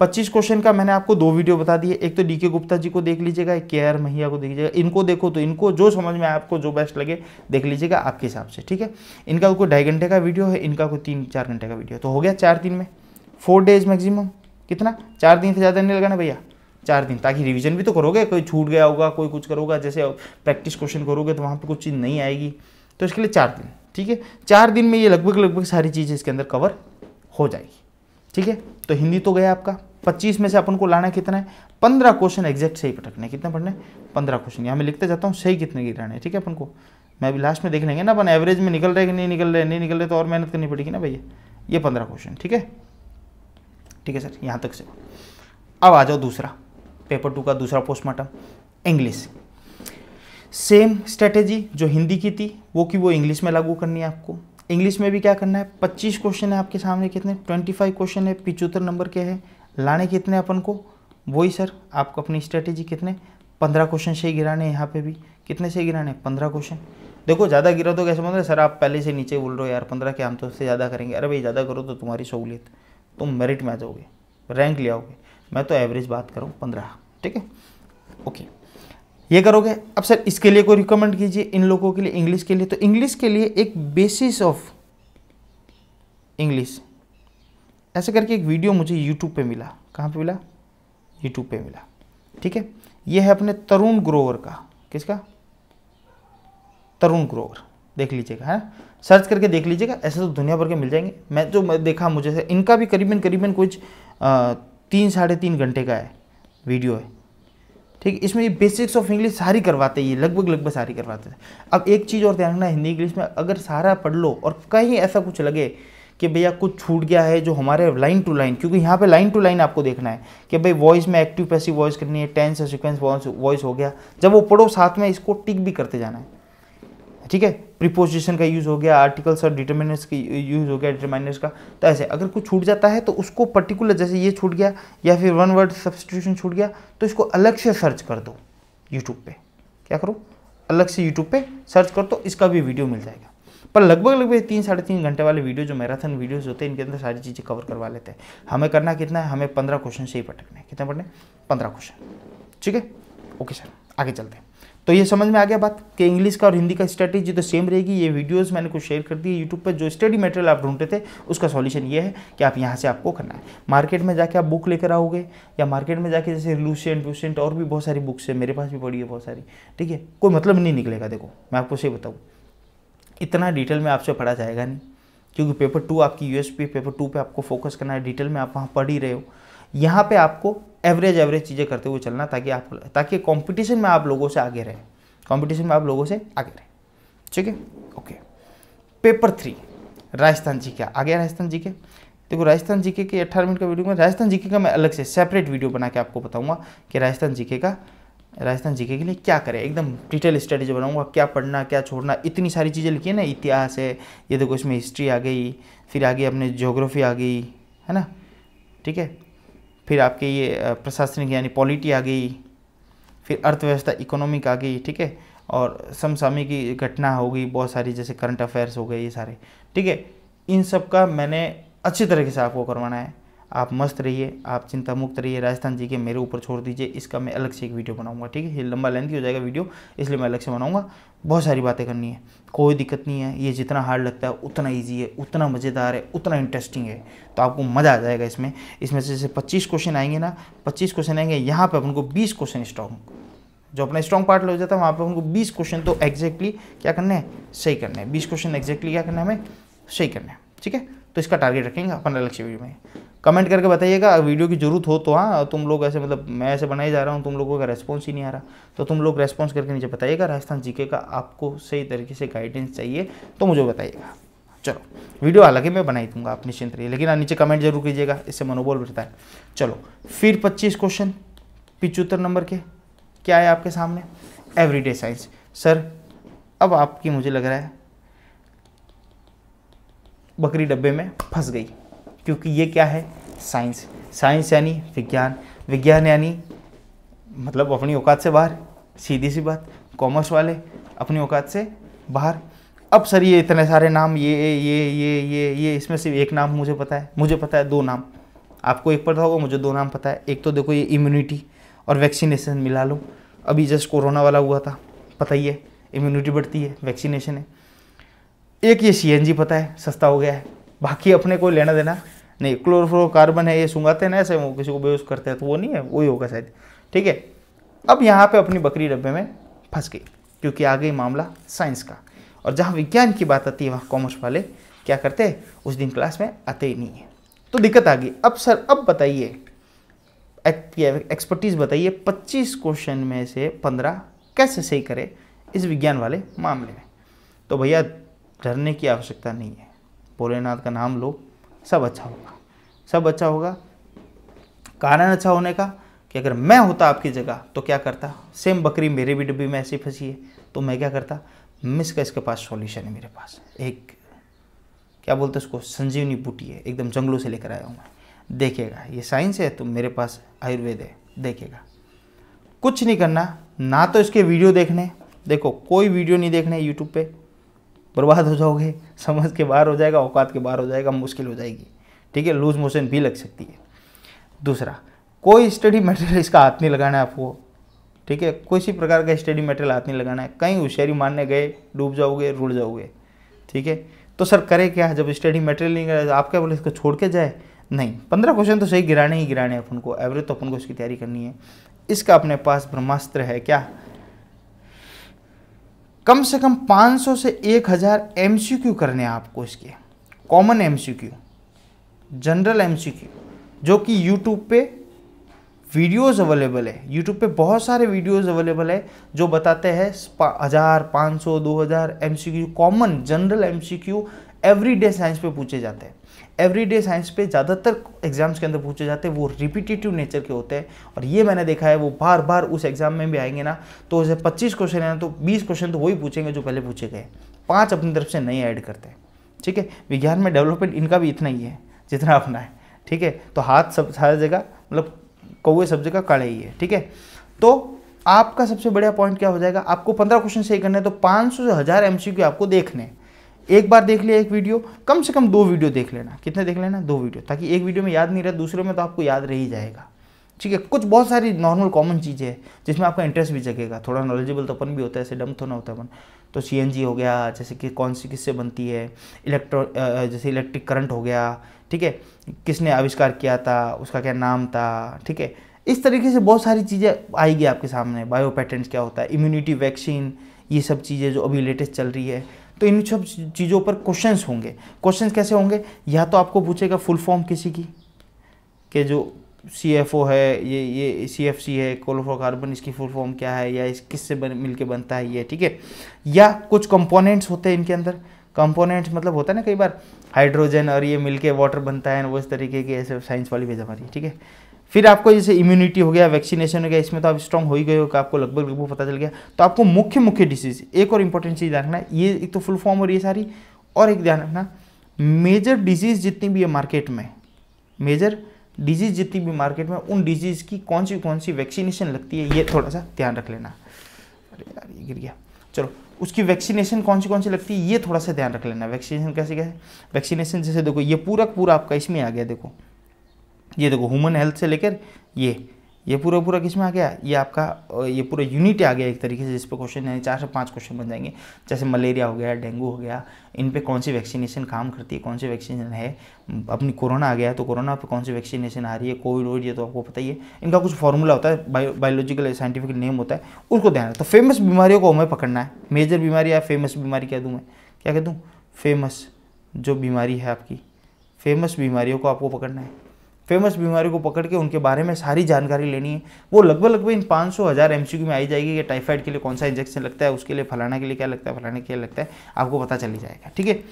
Speaker 1: 25 क्वेश्चन का मैंने आपको दो वीडियो बता दिए एक तो डीके गुप्ता जी को देख लीजिएगा एक के आर महिया को देख लीजिएगा इनको देखो तो इनको जो समझ में आपको जो बेस्ट लगे देख लीजिएगा आपके हिसाब से ठीक है इनका कोई ढाई घंटे का वीडियो है इनका कोई तीन चार घंटे का वीडियो तो हो गया चार दिन में फोर डेज मैक्सिमम कितना चार दिन से ज़्यादा नहीं लगाना भैया चार दिन ताकि रिविज़न भी तो करोगे कोई छूट गया होगा कोई कुछ करोगा जैसे प्रैक्टिस क्वेश्चन करोगे तो वहाँ पर कुछ चीज़ नहीं आएगी तो इसके लिए चार दिन ठीक है चार दिन में ये लगभग लगभग सारी चीज़ें इसके अंदर कवर हो जाएगी ठीक है तो हिंदी तो गया आपका पच्चीस में से अपन को लाना कितना है पंद्रह क्वेश्चन एग्जैक्ट सही पटकने कितने पढ़ने पंद्रह क्वेश्चन यहाँ मैं लिखते जाता हूँ सही कितने गिराने है ठीक है अपन को मैं अभी लास्ट में देख लेंगे ना अपन एवरेज में निकल रहे कि नहीं निकल रहे नहीं निकल रहे तो और मेहनत करनी पड़ेगी ना भैया ये पंद्रह क्वेश्चन ठीक है ठीक है सर यहाँ तक से अब आ जाओ दूसरा पेपर टू का दूसरा पोस्टमार्टम इंग्लिश सेम स्ट्रेटेजी जो हिंदी की थी वो कि वो इंग्लिश में लागू करनी है आपको इंग्लिश में भी क्या करना है पच्चीस क्वेश्चन है आपके सामने कितने ट्वेंटी फाइव क्वेश्चन है पिचोत्तर नंबर के हैं लाने कितने अपन को वही सर आपको अपनी स्ट्रेटेजी कितने पंद्रह क्वेश्चन से ही गिराने यहाँ पे भी कितने से गिराने पंद्रह क्वेश्चन देखो ज़्यादा गिरा तो कैसे मतलब सर आप पहले से नीचे बोल रहे हो यार पंद्रह के हम तो उससे ज़्यादा करेंगे अरे भाई ज़्यादा करो तो तुम्हारी सहूलियत तुम मेरिट में आ जाओगे रैंक ले आओगे मैं तो एवरेज बात करूँ पंद्रह ठीक है ओके ये करोगे अब सर इसके लिए कोई रिकमेंड कीजिए इन लोगों के लिए इंग्लिश के लिए तो इंग्लिश के लिए एक बेसिस ऑफ इंग्लिश ऐसे करके एक वीडियो मुझे यूट्यूब पे मिला कहाँ पे मिला यूट्यूब पे मिला ठीक है ये है अपने तरुण ग्रोवर का किसका तरुण ग्रोवर देख लीजिएगा है हाँ? सर्च करके देख लीजिएगा ऐसे तो दुनिया भर के मिल जाएंगे मैं जो मैं देखा मुझे इनका भी करीबन करीबन कुछ आ, तीन साढ़े तीन घंटे का है वीडियो है ठीक इसमें ये बेसिक्स ऑफ इंग्लिश सारी करवाते हैं ये लगभग लगभग सारी करवाते हैं अब एक चीज़ और ध्यान रखना हिंदी इंग्लिश में अगर सारा पढ़ लो और कहीं ऐसा कुछ लगे कि भैया कुछ छूट गया है जो हमारे लाइन टू लाइन क्योंकि यहाँ पे लाइन टू लाइन आपको देखना है कि भाई वॉइस में एक्टिव पैसिव वॉइस करनी है टेंस और सिक्वेंस वॉइस हो गया जब वो पढ़ो साथ में इसको टिक भी करते जाना है ठीक है प्रीपोजिशन का यूज़ हो गया आर्टिकल्स और डिटर्मिनेंट्स की यूज़ हो गया डिटर्मिनेंट्स का तो ऐसे अगर कुछ छूट जाता है तो उसको पर्टिकुलर जैसे ये छूट गया या फिर वन वर्ड सब्सटीट्यूशन छूट गया तो इसको अलग से सर्च कर दो यूट्यूब पे क्या करो अलग से यूट्यूब पे सर्च कर दो इसका भी वीडियो मिल जाएगा पर लगभग लगभग तीन साढ़े तीन घंटे वाले वीडियो जो मैराथन वीडियोज होते हैं इनके अंदर सारी चीज़ें कवर करवा लेते हैं हमें करना कितना है हमें पंद्रह क्वेश्चन से ही पटकने कितने पढ़ने पंद्रह क्वेश्चन ठीक है ओके सर आगे चलते हैं तो ये समझ में आ गया बात कि इंग्लिश का और हिंदी का स्ट्रैटेजी तो सेम रहेगी ये वीडियोज़ मैंने कुछ शेयर कर दी यूट्यूब पर जो स्टडी मटेरियल आप ढूंढते थे उसका सॉल्यूशन ये है कि आप यहाँ से आपको करना है मार्केट में जाके आप बुक लेकर आओगे या मार्केट में जाके जैसे लूसेंट व्यूसेंट और भी बहुत सारी बुक्स है मेरे पास भी पड़ी है बहुत सारी ठीक है कोई मतलब नहीं निकलेगा देखो मैं आपको सही बताऊँ इतना डिटेल में आपसे पढ़ा जाएगा नहीं क्योंकि पेपर टू आपकी यूएसपी पेपर टू पे आपको फोकस करना है डिटेल में आप वहाँ पढ़ ही रहे हो यहाँ पे आपको एवरेज एवरेज चीज़ें करते हुए चलना ताकि आप ताकि कंपटीशन में आप लोगों से आगे रहें कंपटीशन में आप लोगों से आगे रहें ठीक है okay paper three Rajasthan ji आ गया राजस्थान जी के देखो राजस्थान जीके के अठारह मिनट का वीडियो में राजस्थान जीके का मैं अलग से सेपरेट वीडियो बना के आपको बताऊंगा कि राजस्थान जीके का राजस्थान जीके के लिए क्या करें एकदम डिटेल स्ट्रेटेजी बनाऊंगा क्या पढ़ना क्या छोड़ना इतनी सारी चीज़ें लिखी है ना इतिहास है ये देखो इसमें हिस्ट्री आ गई फिर आगे अपने जोग्राफी आ गई है ना ठीक है फिर आपके ये प्रशासनिक यानी पॉलिटी आ गई फिर अर्थव्यवस्था इकोनॉमिक आ गई ठीक है और समसामी की घटना हो गई बहुत सारी जैसे करंट अफेयर्स हो गए ये सारे ठीक है इन सब का मैंने अच्छी तरीके से आपको करवाना है आप मस्त रहिए आप चिंता मुक्त रहिए राजस्थान जी के मेरे ऊपर छोड़ दीजिए इसका मैं अलग से एक वीडियो बनाऊंगा ठीक है ये लंबा लेंथ हो जाएगा वीडियो इसलिए मैं अलग से बनाऊंगा बहुत सारी बातें करनी है कोई दिक्कत नहीं है ये जितना हार्ड लगता है उतना ईजी है उतना मज़ेदार है उतना इंटरेस्टिंग है तो आपको मज़ा आ जाएगा इसमें इसमें से जैसे पच्चीस क्वेश्चन आएंगे ना पच्चीस क्वेश्चन आएंगे यहाँ पर अपन को बीस क्वेश्चन स्ट्रॉन्ग जो अपना स्ट्रॉन्ग पार्ट हो जाता है वहाँ पर उनको बीस क्वेश्चन तो एक्जैक्टली क्या करना है सही करना है बीस क्वेश्चन एक्जैक्टली क्या करना है हमें सही करना है ठीक है तो इसका टारगेट रखेंगे अपन अलग से वीडियो में कमेंट करके बताइएगा वीडियो की ज़रूरत हो तो हाँ तुम लोग ऐसे मतलब मैं ऐसे बनाए जा रहा हूँ तुम लोगों का रेस्पॉन्स ही नहीं आ रहा तो तुम लोग रेस्पॉन्स करके नीचे बताइएगा राजस्थान जीके का आपको सही तरीके से गाइडेंस चाहिए तो मुझे बताइएगा चलो वीडियो हालांकि मैं बनाई दूंगा आप निश्चिंत रहिए लेकिन नीचे कमेंट जरूर कीजिएगा इससे मनोबल बढ़ता है चलो फिर पच्चीस क्वेश्चन पिचहत्तर नंबर के क्या है आपके सामने एवरीडे साइंस सर अब आपकी मुझे लग रहा है बकरी डब्बे में फंस गई क्योंकि ये क्या है साइंस साइंस यानी विज्ञान विज्ञान यानी मतलब अपनी औकात से बाहर सीधी सी बात कॉमर्स वाले अपनी औकात से बाहर अब सर ये इतने सारे नाम ये ये ये ये ये इसमें सिर्फ एक नाम मुझे पता है मुझे पता है दो नाम आपको एक पता होगा मुझे दो नाम पता है एक तो देखो ये इम्यूनिटी और वैक्सीनेशन मिला लो अभी जस्ट कोरोना वाला हुआ था पता ही है इम्यूनिटी बढ़ती है वैक्सीनेशन है एक ये सी पता है सस्ता हो गया है बाकी अपने को लेना देना नहीं कार्बन है ये सुंगाते हैं ना ऐसे वो किसी को बेहोश करते हैं तो वो नहीं है वही होगा शायद ठीक है अब यहाँ पे अपनी बकरी डब्बे में फंस गई क्योंकि आ गई मामला साइंस का और जहाँ विज्ञान की बात आती है वहाँ कॉमर्स वाले क्या करते हैं उस दिन क्लास में आते ही नहीं है तो दिक्कत आ गई अब सर अब बताइए एक्सपर्टीज़ बताइए पच्चीस क्वेश्चन में से पंद्रह कैसे सही करें इस विज्ञान वाले मामले में तो भैया डरने की आवश्यकता नहीं है भोलेनाथ का नाम लो सब अच्छा होगा सब अच्छा होगा कारण अच्छा होने का कि अगर मैं होता आपकी जगह तो क्या करता सेम बकरी मेरे भी डिब्बी में ऐसी फंसी है तो मैं क्या करता मिस का इसके पास सॉल्यूशन है मेरे पास एक क्या बोलते हैं उसको संजीवनी बूटी है एकदम जंगलों से लेकर आया हूँ मैं देखेगा ये साइंस है तो मेरे पास आयुर्वेद है देखेगा कुछ नहीं करना ना तो इसके वीडियो देखने देखो कोई वीडियो नहीं देखने यूट्यूब पर बर्बाद हो जाओगे समझ के बाहर हो जाएगा औकात के बाहर हो जाएगा मुश्किल हो जाएगी ठीक है लूज मोशन भी लग सकती है दूसरा कोई स्टडी मटेरियल इसका हाथ नहीं लगाना है आपको ठीक है किसी प्रकार का स्टडी मटेरियल हाथ नहीं लगाना है कहीं होशियारी मारने गए डूब जाओगे रुड़ जाओगे ठीक है तो सर करे क्या जब स्टडी मटेरियल नहीं करा आप क्या बोले इसको छोड़ के जाए नहीं पंद्रह क्वेश्चन तो सही गिराने ही गिराने हैं अपन को एवरेज तो अपन को इसकी तैयारी करनी है इसका अपने पास ब्रह्मास्त्र है क्या कम से कम 500 से 1000 हज़ार एम करने हैं आपको इसके कॉमन एम जनरल एम जो कि यूट्यूब पे वीडियोस अवेलेबल है यूट्यूब पे बहुत सारे वीडियोस अवेलेबल है जो बताते हैं हज़ार पाँच सौ दो हज़ार M common general M C डे साइंस पे पूछे जाते हैं एवरीडे साइंस पे ज़्यादातर एग्जाम्स के अंदर पूछे जाते हैं वो रिपीटेटिव नेचर के होते हैं और ये मैंने देखा है वो बार बार उस एग्जाम में भी आएंगे ना तो जैसे पच्चीस क्वेश्चन है ना तो बीस क्वेश्चन तो वही पूछेंगे जो पहले पूछे गए पाँच अपनी तरफ से नए ऐड करते हैं ठीक है विज्ञान में डेवलपमेंट इनका भी इतना ही है जितना अपना है ठीक है तो हाथ सब हर जगह मतलब कौए सब जगह काड़े ही है ठीक है तो आपका सबसे बढ़िया पॉइंट क्या हो जाएगा आपको पंद्रह क्वेश्चन सही करने तो पाँच सौ से हज़ार एम आपको देखने हैं एक बार देख लिया एक वीडियो कम से कम दो वीडियो देख लेना कितने देख लेना दो वीडियो ताकि एक वीडियो में याद नहीं रहा दूसरे में तो आपको याद रह ही जाएगा ठीक है कुछ बहुत सारी नॉर्मल कॉमन चीज़ें हैं जिसमें आपका इंटरेस्ट भी जगेगा थोड़ा नॉलेजेबल तो अपन भी होता है ऐसे डम थोड़ा तो होता है अपन तो सी हो गया जैसे कि कौन सी किससे बनती है इलेक्ट्रो जैसे इलेक्ट्रिक करंट हो गया ठीक है किसने आविष्कार किया था उसका क्या नाम था ठीक है इस तरीके से बहुत सारी चीज़ें आएगी आपके सामने बायो पैटर्न क्या होता है इम्यूनिटी वैक्सीन ये सब चीज़ें जो अभी लेटेस्ट चल रही है तो इन सब चीज़ों पर क्वेश्चंस होंगे क्वेश्चंस कैसे होंगे या तो आपको पूछेगा फुल फॉर्म किसी की कि जो सी एफ ओ है ये ये सी एफ सी है कोलोफोकार्बन इसकी फुल फॉर्म क्या है या इस किससे बन मिल के बनता है ये ठीक है या कुछ कंपोनेंट्स होते हैं इनके अंदर कंपोनेंट्स मतलब होता है ना कई बार हाइड्रोजन और ये मिलके वाटर बनता है वो इस तरीके की ऐसे साइंस वाली बेजा हमारी ठीक है फिर आपको जैसे इम्यूनिटी हो गया वैक्सीनेशन हो गया इसमें तो आप स्ट्रॉन्ग हो ही गए हो आपको लगभग लगभग पता चल गया तो आपको मुख्य मुख्य डिसीज एक और इंपॉर्टेंट चीज़ ध्यान रखना ये एक तो फुल फॉर्म हो रही है सारी और एक ध्यान रखना मेजर डिजीज़ जितनी भी है मार्केट में मेजर डिजीज़ जितनी भी मार्केट में उन डिजीज़ की कौन सी कौन सी वैक्सीनेशन लगती है ये थोड़ा सा ध्यान रख लेना अरे यार ये गिर गया चलो उसकी वैक्सीनेशन कौन सी कौन सी लगती है ये थोड़ा सा ध्यान रख लेना वैक्सीनेशन कैसे कैसे वैक्सीनेशन जैसे देखो ये पूरा पूरा आपका इसमें आ गया देखो ये देखो ह्यूमन हेल्थ से लेकर ये ये पूरा पूरा किस में आ गया ये आपका ये पूरा यूनिट आ गया एक तरीके से जिस पर क्वेश्चन है चार से पांच क्वेश्चन बन जाएंगे जैसे मलेरिया हो गया डेंगू हो गया इन पे कौन सी वैक्सीनेशन काम करती है कौन सी वैक्सीनेशन है अपनी कोरोना आ गया तो कोरोना पे कौन सी वैक्सीनेशन आ रही है कोविड वोविड ये तो आपको पता ही है इनका कुछ फॉर्मूला होता है बायोलॉजिकल साइंटिफिक नेम होता है उसको ध्यान तो फेमस बीमारियों को हमें पकड़ना है मेजर बीमारी या फेमस बीमारी कह दूँ मैं क्या कह दूँ फेमस जो बीमारी है आपकी फेमस बीमारियों को आपको पकड़ना है फेमस बीमारी को पकड़ के उनके बारे में सारी जानकारी लेनी है वो लगभग लगभग इन पाँच सौ हज़ार एम में आई जाएगी कि टाइफाइड के लिए कौन सा इंजेक्शन लगता है उसके लिए फलाना के लिए क्या लगता है फलाना के लिए लगता है आपको पता चली जाएगा ठीक है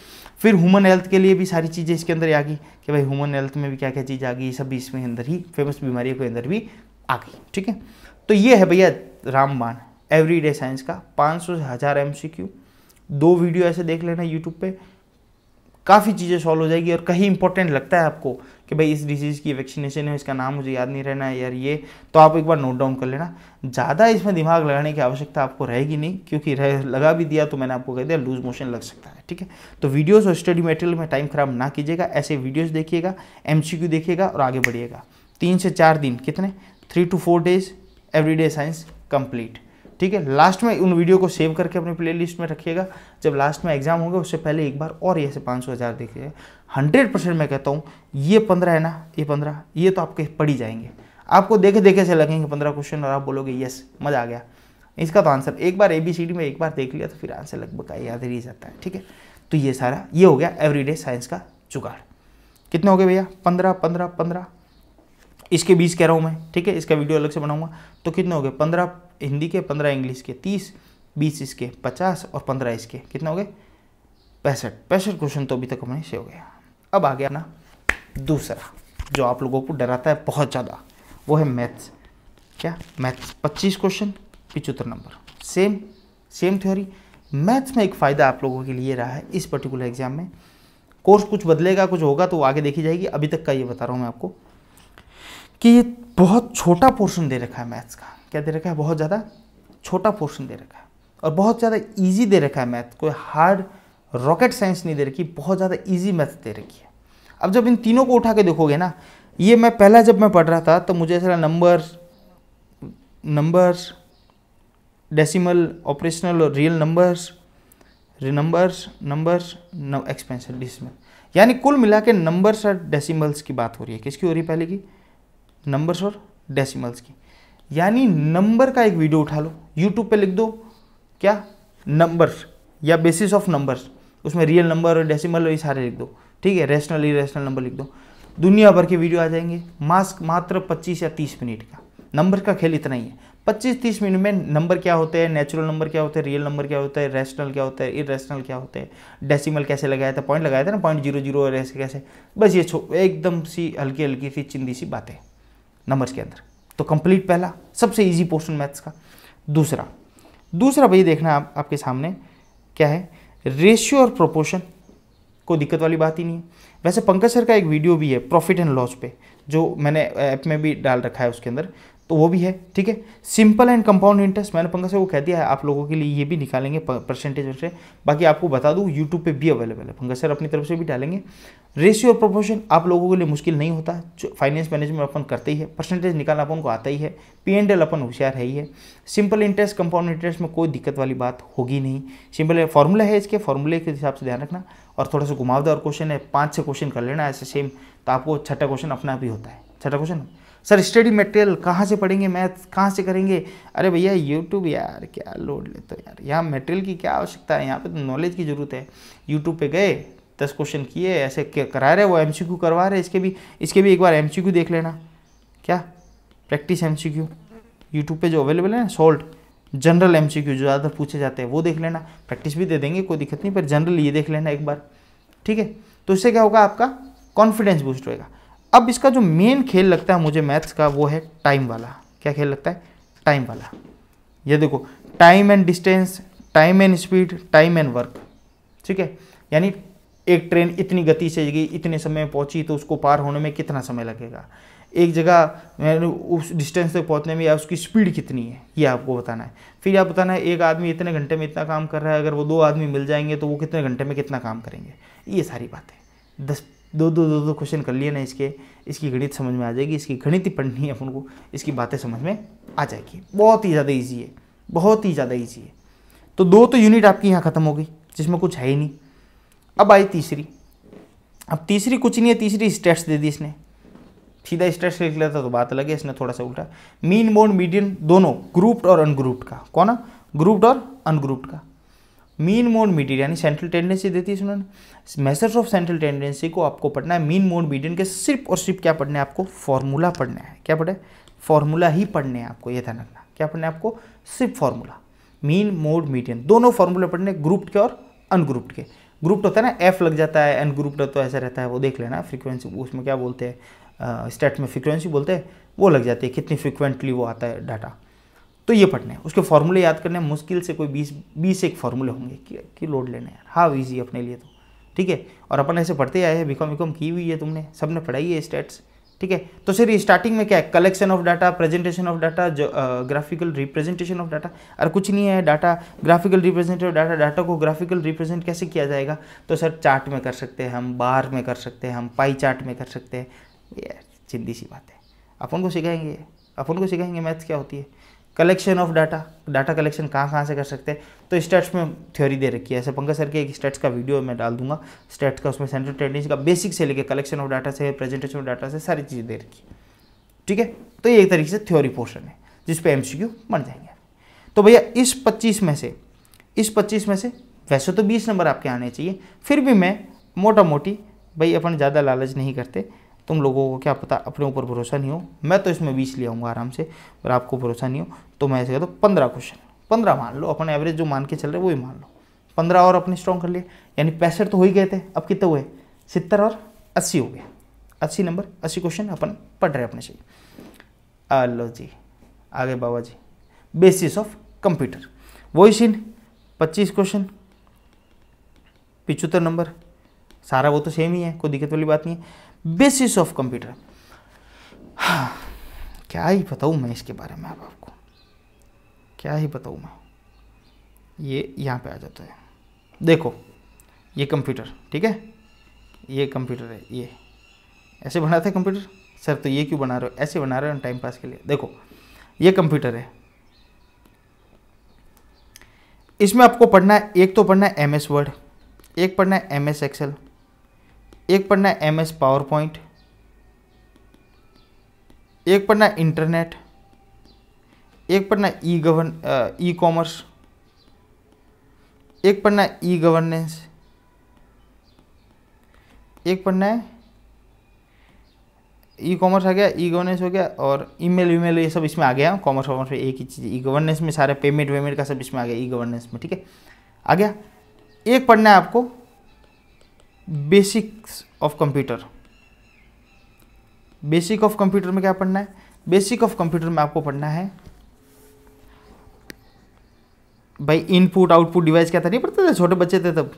Speaker 1: फिर ह्यूमन हेल्थ के लिए भी सारी चीज़ें इसके अंदर आ गई कि भाई ह्यूमन हेल्थ में भी क्या क्या चीज़ आ गई ये सब इसमें अंदर ही फेमस बीमारी के अंदर भी आ गई ठीक है तो ये है भैया रामबाण डे साइंस का पाँच सौ हज़ार एम दो वीडियो ऐसे देख लेना यूट्यूब पर काफ़ी चीज़ें सॉल्व हो जाएगी और कहीं इंपॉर्टेंट लगता है आपको कि भाई इस डिजीज़ की वैक्सीनेशन है इसका नाम मुझे याद नहीं रहना है यार ये तो आप एक बार नोट डाउन कर लेना ज़्यादा इसमें दिमाग लगाने की आवश्यकता आपको रहेगी नहीं क्योंकि रह लगा भी दिया तो मैंने आपको कह दिया लूज मोशन लग सकता है ठीक है तो वीडियोज़ और स्टडी मटेरियल में टाइम ख़राब ना कीजिएगा ऐसे वीडियोज़ देखिएगा एम देखिएगा और आगे बढ़िएगा तीन से चार दिन कितने three two four days every science complete ठीक है लास्ट में उन वीडियो को सेव करके अपने प्लेलिस्ट में रखिएगा जब लास्ट में एग्जाम होगा उससे पहले एक बार और ये से पाँच सौ हज़ार देखिएगा हंड्रेड परसेंट मैं कहता हूँ ये पंद्रह है ना ये पंद्रह ये तो आपके पढ़ी जाएंगे आपको देखे देखे से लगेंगे पंद्रह क्वेश्चन और आप बोलोगे यस मज़ा आ गया इसका तो आंसर एक बार ए बी सी डी में एक बार देख लिया तो फिर आंसर लगभग याद ही जाता है ठीक है तो ये सारा ये हो गया एवरीडे साइंस का जुगाड़ कितने हो गए भैया पंद्रह पंद्रह पंद्रह इसके बीच कह रहा हूँ मैं ठीक है इसका वीडियो अलग से बनाऊंगा तो कितने हो गए पंद्रह हिंदी के पंद्रह इंग्लिश के तीस बीस इसके पचास और पंद्रह इसके कितने हो गए पैंसठ पैंसठ क्वेश्चन तो अभी तक हमने से हो गया अब आ गया ना दूसरा जो आप लोगों को डराता है बहुत ज़्यादा वो है मैथ्स क्या मैथ्स पच्चीस क्वेश्चन पिचहत्तर number same same theory maths में एक फ़ायदा आप लोगों के लिए रहा है इस पर्टिकुलर एग्ज़ाम में कोर्स कुछ बदलेगा कुछ होगा तो आगे देखी जाएगी अभी तक का ये बता रहा हूँ मैं आपको कि ये बहुत छोटा पोर्शन दे रखा है मैथ्स का क्या दे रखा है बहुत ज़्यादा छोटा पोर्शन दे रखा है और बहुत ज़्यादा ईजी दे रखा है मैथ कोई हार्ड रॉकेट साइंस नहीं दे रखी बहुत ज़्यादा ईजी मैथ दे रखी है अब जब इन तीनों को उठा के देखोगे ना ये मैं पहला जब मैं पढ़ रहा था तो मुझे ऐसा नंबर नंबर्स डेसिमल ऑपरेशनल और real numbers numbers numbers expansion decimal यानी कुल मिला के नंबर्स और डेसिमल्स की बात हो रही है किसकी हो रही है पहले की नंबर्स और डेसिमल्स की यानी नंबर का एक वीडियो उठा लो यूट्यूब पे लिख दो क्या नंबर्स या बेसिस ऑफ नंबर्स उसमें रियल नंबर और डेसिमल ये सारे लिख दो ठीक है रेशनल इरेशनल नंबर लिख दो दुनिया भर के वीडियो आ जाएंगे मास्क मात्र पच्चीस या तीस मिनट का नंबर का खेल इतना ही है पच्चीस तीस मिनट में नंबर क्या होते हैं नेचुरल नंबर क्या होते हैं रियल नंबर क्या होता है रेशनल क्या होता है इरेशनल क्या होते हैं डेसिमल कैसे लगाया था पॉइंट लगाया था ना पॉइंट जीरो जीरो ऐसे कैसे बस ये छो एकदम सी हल्की हल्की सी चिंदी सी बातें नंबर्स के अंदर तो कंप्लीट पहला सबसे ईजी पोर्शन मैथ्स का दूसरा दूसरा भाई देखना आप, आपके सामने क्या है रेशियो और प्रोपोर्शन कोई दिक्कत वाली बात ही नहीं है वैसे पंकज सर का एक वीडियो भी है प्रॉफिट एंड लॉस पे जो मैंने ऐप में भी डाल रखा है उसके अंदर तो वो भी है ठीक है सिंपल एंड कंपाउंड इंटरेस्ट मैंने पंकज से वो कह दिया है आप लोगों के लिए ये भी निकालेंगे परसेंटेज से बाकी आपको बता दूँ यूट्यूब पे भी अवेलेबल है पंकज सर अपनी तरफ से भी डालेंगे रेशियो और प्रोपोर्शन आप लोगों के लिए मुश्किल नहीं होता फाइनेंस मैनेजमेंट अपन करते ही है परसेंटेज निकालना अपन को आता ही है पी एंड एल अपन होशियार है ही है सिंपल इंटरेस्ट कंपाउंड इंटरेस्ट में कोई दिक्कत वाली बात होगी नहीं सिंपल फॉर्मूला है इसके फॉर्मूले के हिसाब से ध्यान रखना और थोड़ा सा घुमावदार क्वेश्चन है पाँच से क्वेश्चन कर लेना ऐसे सेम तो आपको छठा क्वेश्चन अपना भी होता है छठा क्वेश्चन सर स्टडी मटेरियल कहाँ से पढ़ेंगे मैथ कहाँ से करेंगे अरे भैया यूट्यूब यार क्या लोड लेते हो यार यहाँ मटेरियल की क्या आवश्यकता है यहाँ पे तो नॉलेज की ज़रूरत है यूट्यूब पे गए दस क्वेश्चन किए ऐसे करा रहे वो एम करवा रहे इसके भी इसके भी एक बार एम देख लेना क्या practice M C Q YouTube पर जो अवेलेबल है ना solved general M C Q जो ज़्यादातर पूछे जाते हैं वो देख लेना प्रैक्टिस भी दे देंगे कोई दिक्कत नहीं पर जनरल ये देख लेना एक बार ठीक है तो इससे क्या होगा आपका कॉन्फिडेंस बूस्ट होएगा अब इसका जो मेन खेल लगता है मुझे मैथ्स का वो है टाइम वाला क्या खेल लगता है टाइम वाला ये देखो time and distance time and speed time and work ठीक है यानी एक ट्रेन इतनी गति से गई इतने समय में पहुंची तो उसको पार होने में कितना समय लगेगा एक जगह उस डिस्टेंस तक पहुंचने में या उसकी स्पीड कितनी है ये आपको बताना है फिर आप बताना है एक आदमी इतने घंटे में इतना काम कर रहा है अगर वो दो आदमी मिल जाएंगे तो वो कितने घंटे में कितना काम करेंगे ये सारी बातें दस दो दो दो दो क्वेश्चन कर लिए ना इसके इसकी गणित समझ में आ जाएगी इसकी गणित ही पढ़नी है अपन को इसकी बातें समझ में आ जाएगी बहुत ही ज़्यादा ईजी है बहुत ही ज़्यादा ईजी है तो दो तो यूनिट आपकी यहाँ ख़त्म हो गई जिसमें कुछ है ही नहीं अब आई तीसरी अब तीसरी कुछ नहीं है तीसरी स्टेट्स दे दी इसने सीधा स्टेट्स लिख लेता तो बात अलग है इसने थोड़ा सा उल्टा मीन मोड मीडियन दोनों ग्रुप्ड और अनग्रुप्ड का कौन ग्रुप्ड और अनग्रुप्ड का मीन मोड मीडियन यानी सेंट्रल टेंडेंसी देती है उन्होंने मैसेज ऑफ सेंट्रल टेंडेंसी को आपको पढ़ना है मीन मोड मीडियन के सिर्फ और सिर्फ क्या पढ़ना है आपको फॉर्मूला पढ़ना है क्या पढ़े फॉर्मूला ही पढ़ने हैं आपको ये ध्यान रखना क्या पढ़ना है आपको सिर्फ फॉर्मूला मीन मोड मीडियन दोनों फॉर्मूले पढ़ने ग्रुप्ड के और अनग्रुप्ड के ग्रुप्ड होता है ना एफ लग जाता है अनग्रुप्ड तो ऐसा रहता है वो देख लेना फ्रीक्वेंसी उसमें क्या बोलते हैं स्टेट में फ्रीक्वेंसी बोलते हैं वो लग जाती है कितनी फ्रिक्वेंटली वो आता है डाटा तो ये पढ़ने हैं उसके फॉर्मूले याद करने मुश्किल से कोई बीस बीस एक फॉर्मूले होंगे कि, कि लोड लेने यार हाँ ईजी अपने लिए तो ठीक है और अपन ऐसे पढ़ते आए हैं बिकॉम विकॉम की हुई है तुमने सब ने पढ़ाई है स्टेट्स ठीक है तो सर स्टार्टिंग में क्या है collection of data presentation of data graphical representation of data और कुछ नहीं है data graphical representative data data को ग्राफिकल रिप्रेजेंट कैसे किया जाएगा तो सर चार्ट में कर सकते हैं हम बार में कर सकते हैं हम पाई चार्ट में कर सकते हैं ये चिंदी सी बात है अपन को सिखाएंगे अपन को सिखाएंगे मैथ्स क्या होती है collection of data data collection कहाँ कहाँ से कर सकते हैं तो स्टेट्स में थ्योरी दे रखी है ऐसे पंकज सर के एक स्टेट्स का वीडियो मैं डाल दूंगा स्टेट्स का उसमें सेंट्रल टेंडेंसी का बेसिक से लेके कलेक्शन ऑफ डाटा से प्रेजेंटेशन ऑफ डाटा से सारी चीज़ें दे रखी है ठीक है तो ये एक तरीके से थ्योरी पोर्शन है जिसपे एम सी बन जाएंगे तो भैया इस पच्चीस में से इस पच्चीस में से वैसे तो बीस नंबर आपके आने चाहिए फिर भी मैं मोटा मोटी भाई अपन ज़्यादा लालच नहीं करते तुम लोगों को क्या पता अपने ऊपर भरोसा नहीं हो मैं तो इसमें बीस ले आऊँगा आराम से पर आपको भरोसा नहीं हो तो मैं ऐसे कहता हूँ पंद्रह क्वेश्चन पंद्रह मान लो अपन एवरेज जो मान के चल रहे वही मान लो पंद्रह और अपने स्ट्रॉन्ग कर लिए यानी पैंसठ तो हो ही गए थे अब कितने हुए सितर और अस्सी हो गए अस्सी नंबर अस्सी क्वेश्चन अपन पढ़ रहे अपने से लो जी आगे बाबा जी बेसिस ऑफ कंप्यूटर वही सीन पच्चीस क्वेश्चन पिचहत्तर नंबर सारा वो तो सेम ही है कोई दिक्कत वाली बात नहीं है बेसिस ऑफ कंप्यूटर क्या ही बताऊँ मैं इसके बारे में अब आपको क्या ही बताऊँ मैं ये यहाँ पे आ जाता है देखो ये कंप्यूटर ठीक है ये कंप्यूटर है ये ऐसे बना था कंप्यूटर सर तो ये क्यों बना रहे हो ऐसे बना रहे हो टाइम पास के लिए देखो ये कंप्यूटर है इसमें आपको पढ़ना है एक तो पढ़ना है एम एस वर्ड एक पढ़ना है एम एस एक्सेल एक पढ़ना है एम एस पावर पॉइंट एक पढ़ना है इंटरनेट एक पढ़ना है ई गवर्न ई कॉमर्स एक पढ़ना है ई गवर्नेंस एक पढ़ना है ई कॉमर्स आ गया ई गवर्नेंस हो गया और ईमेल ईमेल ये सब इसमें आ गया कॉमर्स वॉमर्स में एक ही चीज़ ई गवर्नेंस में सारे पेमेंट वेमेंट का सब इसमें आ गया ई गवर्नेंस में ठीक है आ गया एक पढ़ना है आपको basics of computer basic of computer में क्या पढ़ना है बेसिक ऑफ कंप्यूटर में आपको पढ़ना है भाई इनपुट आउटपुट डिवाइस क्या था नहीं पढ़ते थे छोटे बच्चे थे तब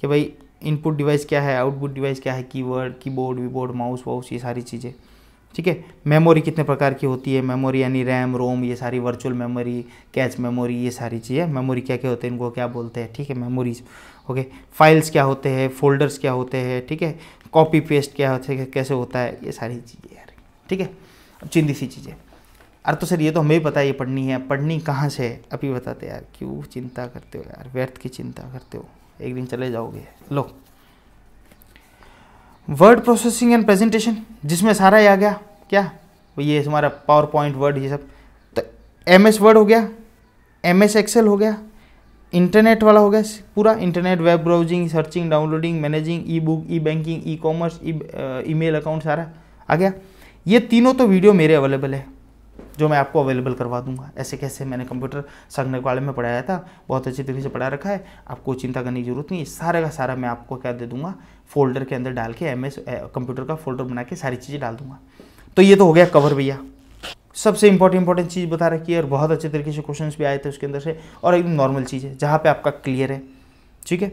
Speaker 1: कि भाई इनपुट डिवाइस क्या है आउटपुट डिवाइस क्या है कीवर्ड कीबोर्ड वीबोर्ड माउस वाउस ये सारी चीज़ें ठीक है मेमोरी कितने प्रकार की होती है मेमोरी यानी रैम रोम ये सारी वर्चुअल मेमोरी कैच मेमोरी ये सारी चीज़ें मेमोरी क्या क्या होते हैं इनको क्या बोलते हैं ठीक है मेमोरीज ओके फाइल्स क्या होते हैं फोल्डर्स क्या होते हैं ठीक है कॉपी पेस्ट क्या होते हैं कैसे होता है ये सारी चीज़ें यार ठीक है अब चिंदी सी चीज़ें अरे तो सर ये तो हमें भी पता है ये पढ़नी है पढ़नी कहाँ से है अभी बताते यार क्यों चिंता करते हो यार व्यर्थ की चिंता करते हो एक दिन चले जाओगे लो वर्ड प्रोसेसिंग एंड प्रेजेंटेशन जिसमें सारा ही आ गया क्या ये हमारा पावर पॉइंट वर्ड ये सब तो एम एस वर्ड हो गया एम एस एक्सेल हो गया इंटरनेट वाला हो गया पूरा internet web browsing searching downloading managing e book e banking e commerce e mail account सारा आ गया ये तीनों तो वीडियो मेरे अवेलेबल है जो मैं आपको अवेलेबल करवा दूंगा ऐसे कैसे मैंने कंप्यूटर संगनक वाले में पढ़ाया था बहुत अच्छी तरीके से पढ़ा रखा है आपको चिंता करने की जरूरत नहीं सारे का सारा मैं आपको क्या दे दूंगा फोल्डर के अंदर डाल के एम कंप्यूटर का फोल्डर बना के सारी चीज़ें डाल दूंगा तो ये तो हो गया कवर भैया सबसे इंपॉर्टेंट इंपॉर्टेंट चीज़ बता रखी है और बहुत अच्छे तरीके से क्वेश्चन भी आए थे उसके अंदर से और एकदम नॉर्मल चीज़ है जहाँ पे आपका क्लियर है ठीक है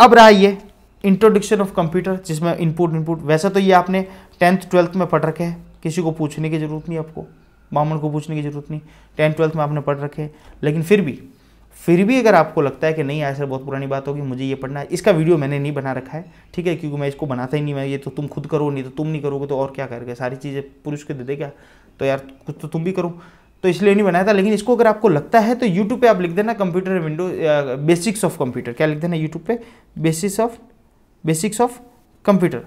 Speaker 1: अब रहा ये इंट्रोडक्शन ऑफ कंप्यूटर जिसमें इनपुट इनपुट वैसे तो ये आपने टेंथ ट्वेल्थ में पढ़ रखे हैं किसी को पूछने की ज़रूरत नहीं आपको मामन को पूछने की ज़रूरत नहीं टेंथ ट्वेल्थ में आपने पढ़ रखे लेकिन फिर भी फिर भी अगर आपको लगता है कि नहीं ऐसा सर बहुत पुरानी बात होगी मुझे ये पढ़ना है इसका वीडियो मैंने नहीं बना रखा है ठीक है क्योंकि मैं इसको बनाता ही नहीं मैं ये तो तुम खुद करो नहीं तो तुम नहीं करोगे तो और क्या करोगे सारी चीज़ें पुरुष को दे दे क्या तो यार कुछ तो तुम भी करो तो इसलिए नहीं बनाया था लेकिन इसको अगर आपको लगता है तो यूट्यूब पे आप लिख देना computer window basics of computer क्या लिख देना यूट्यूब पे basics of basics of computer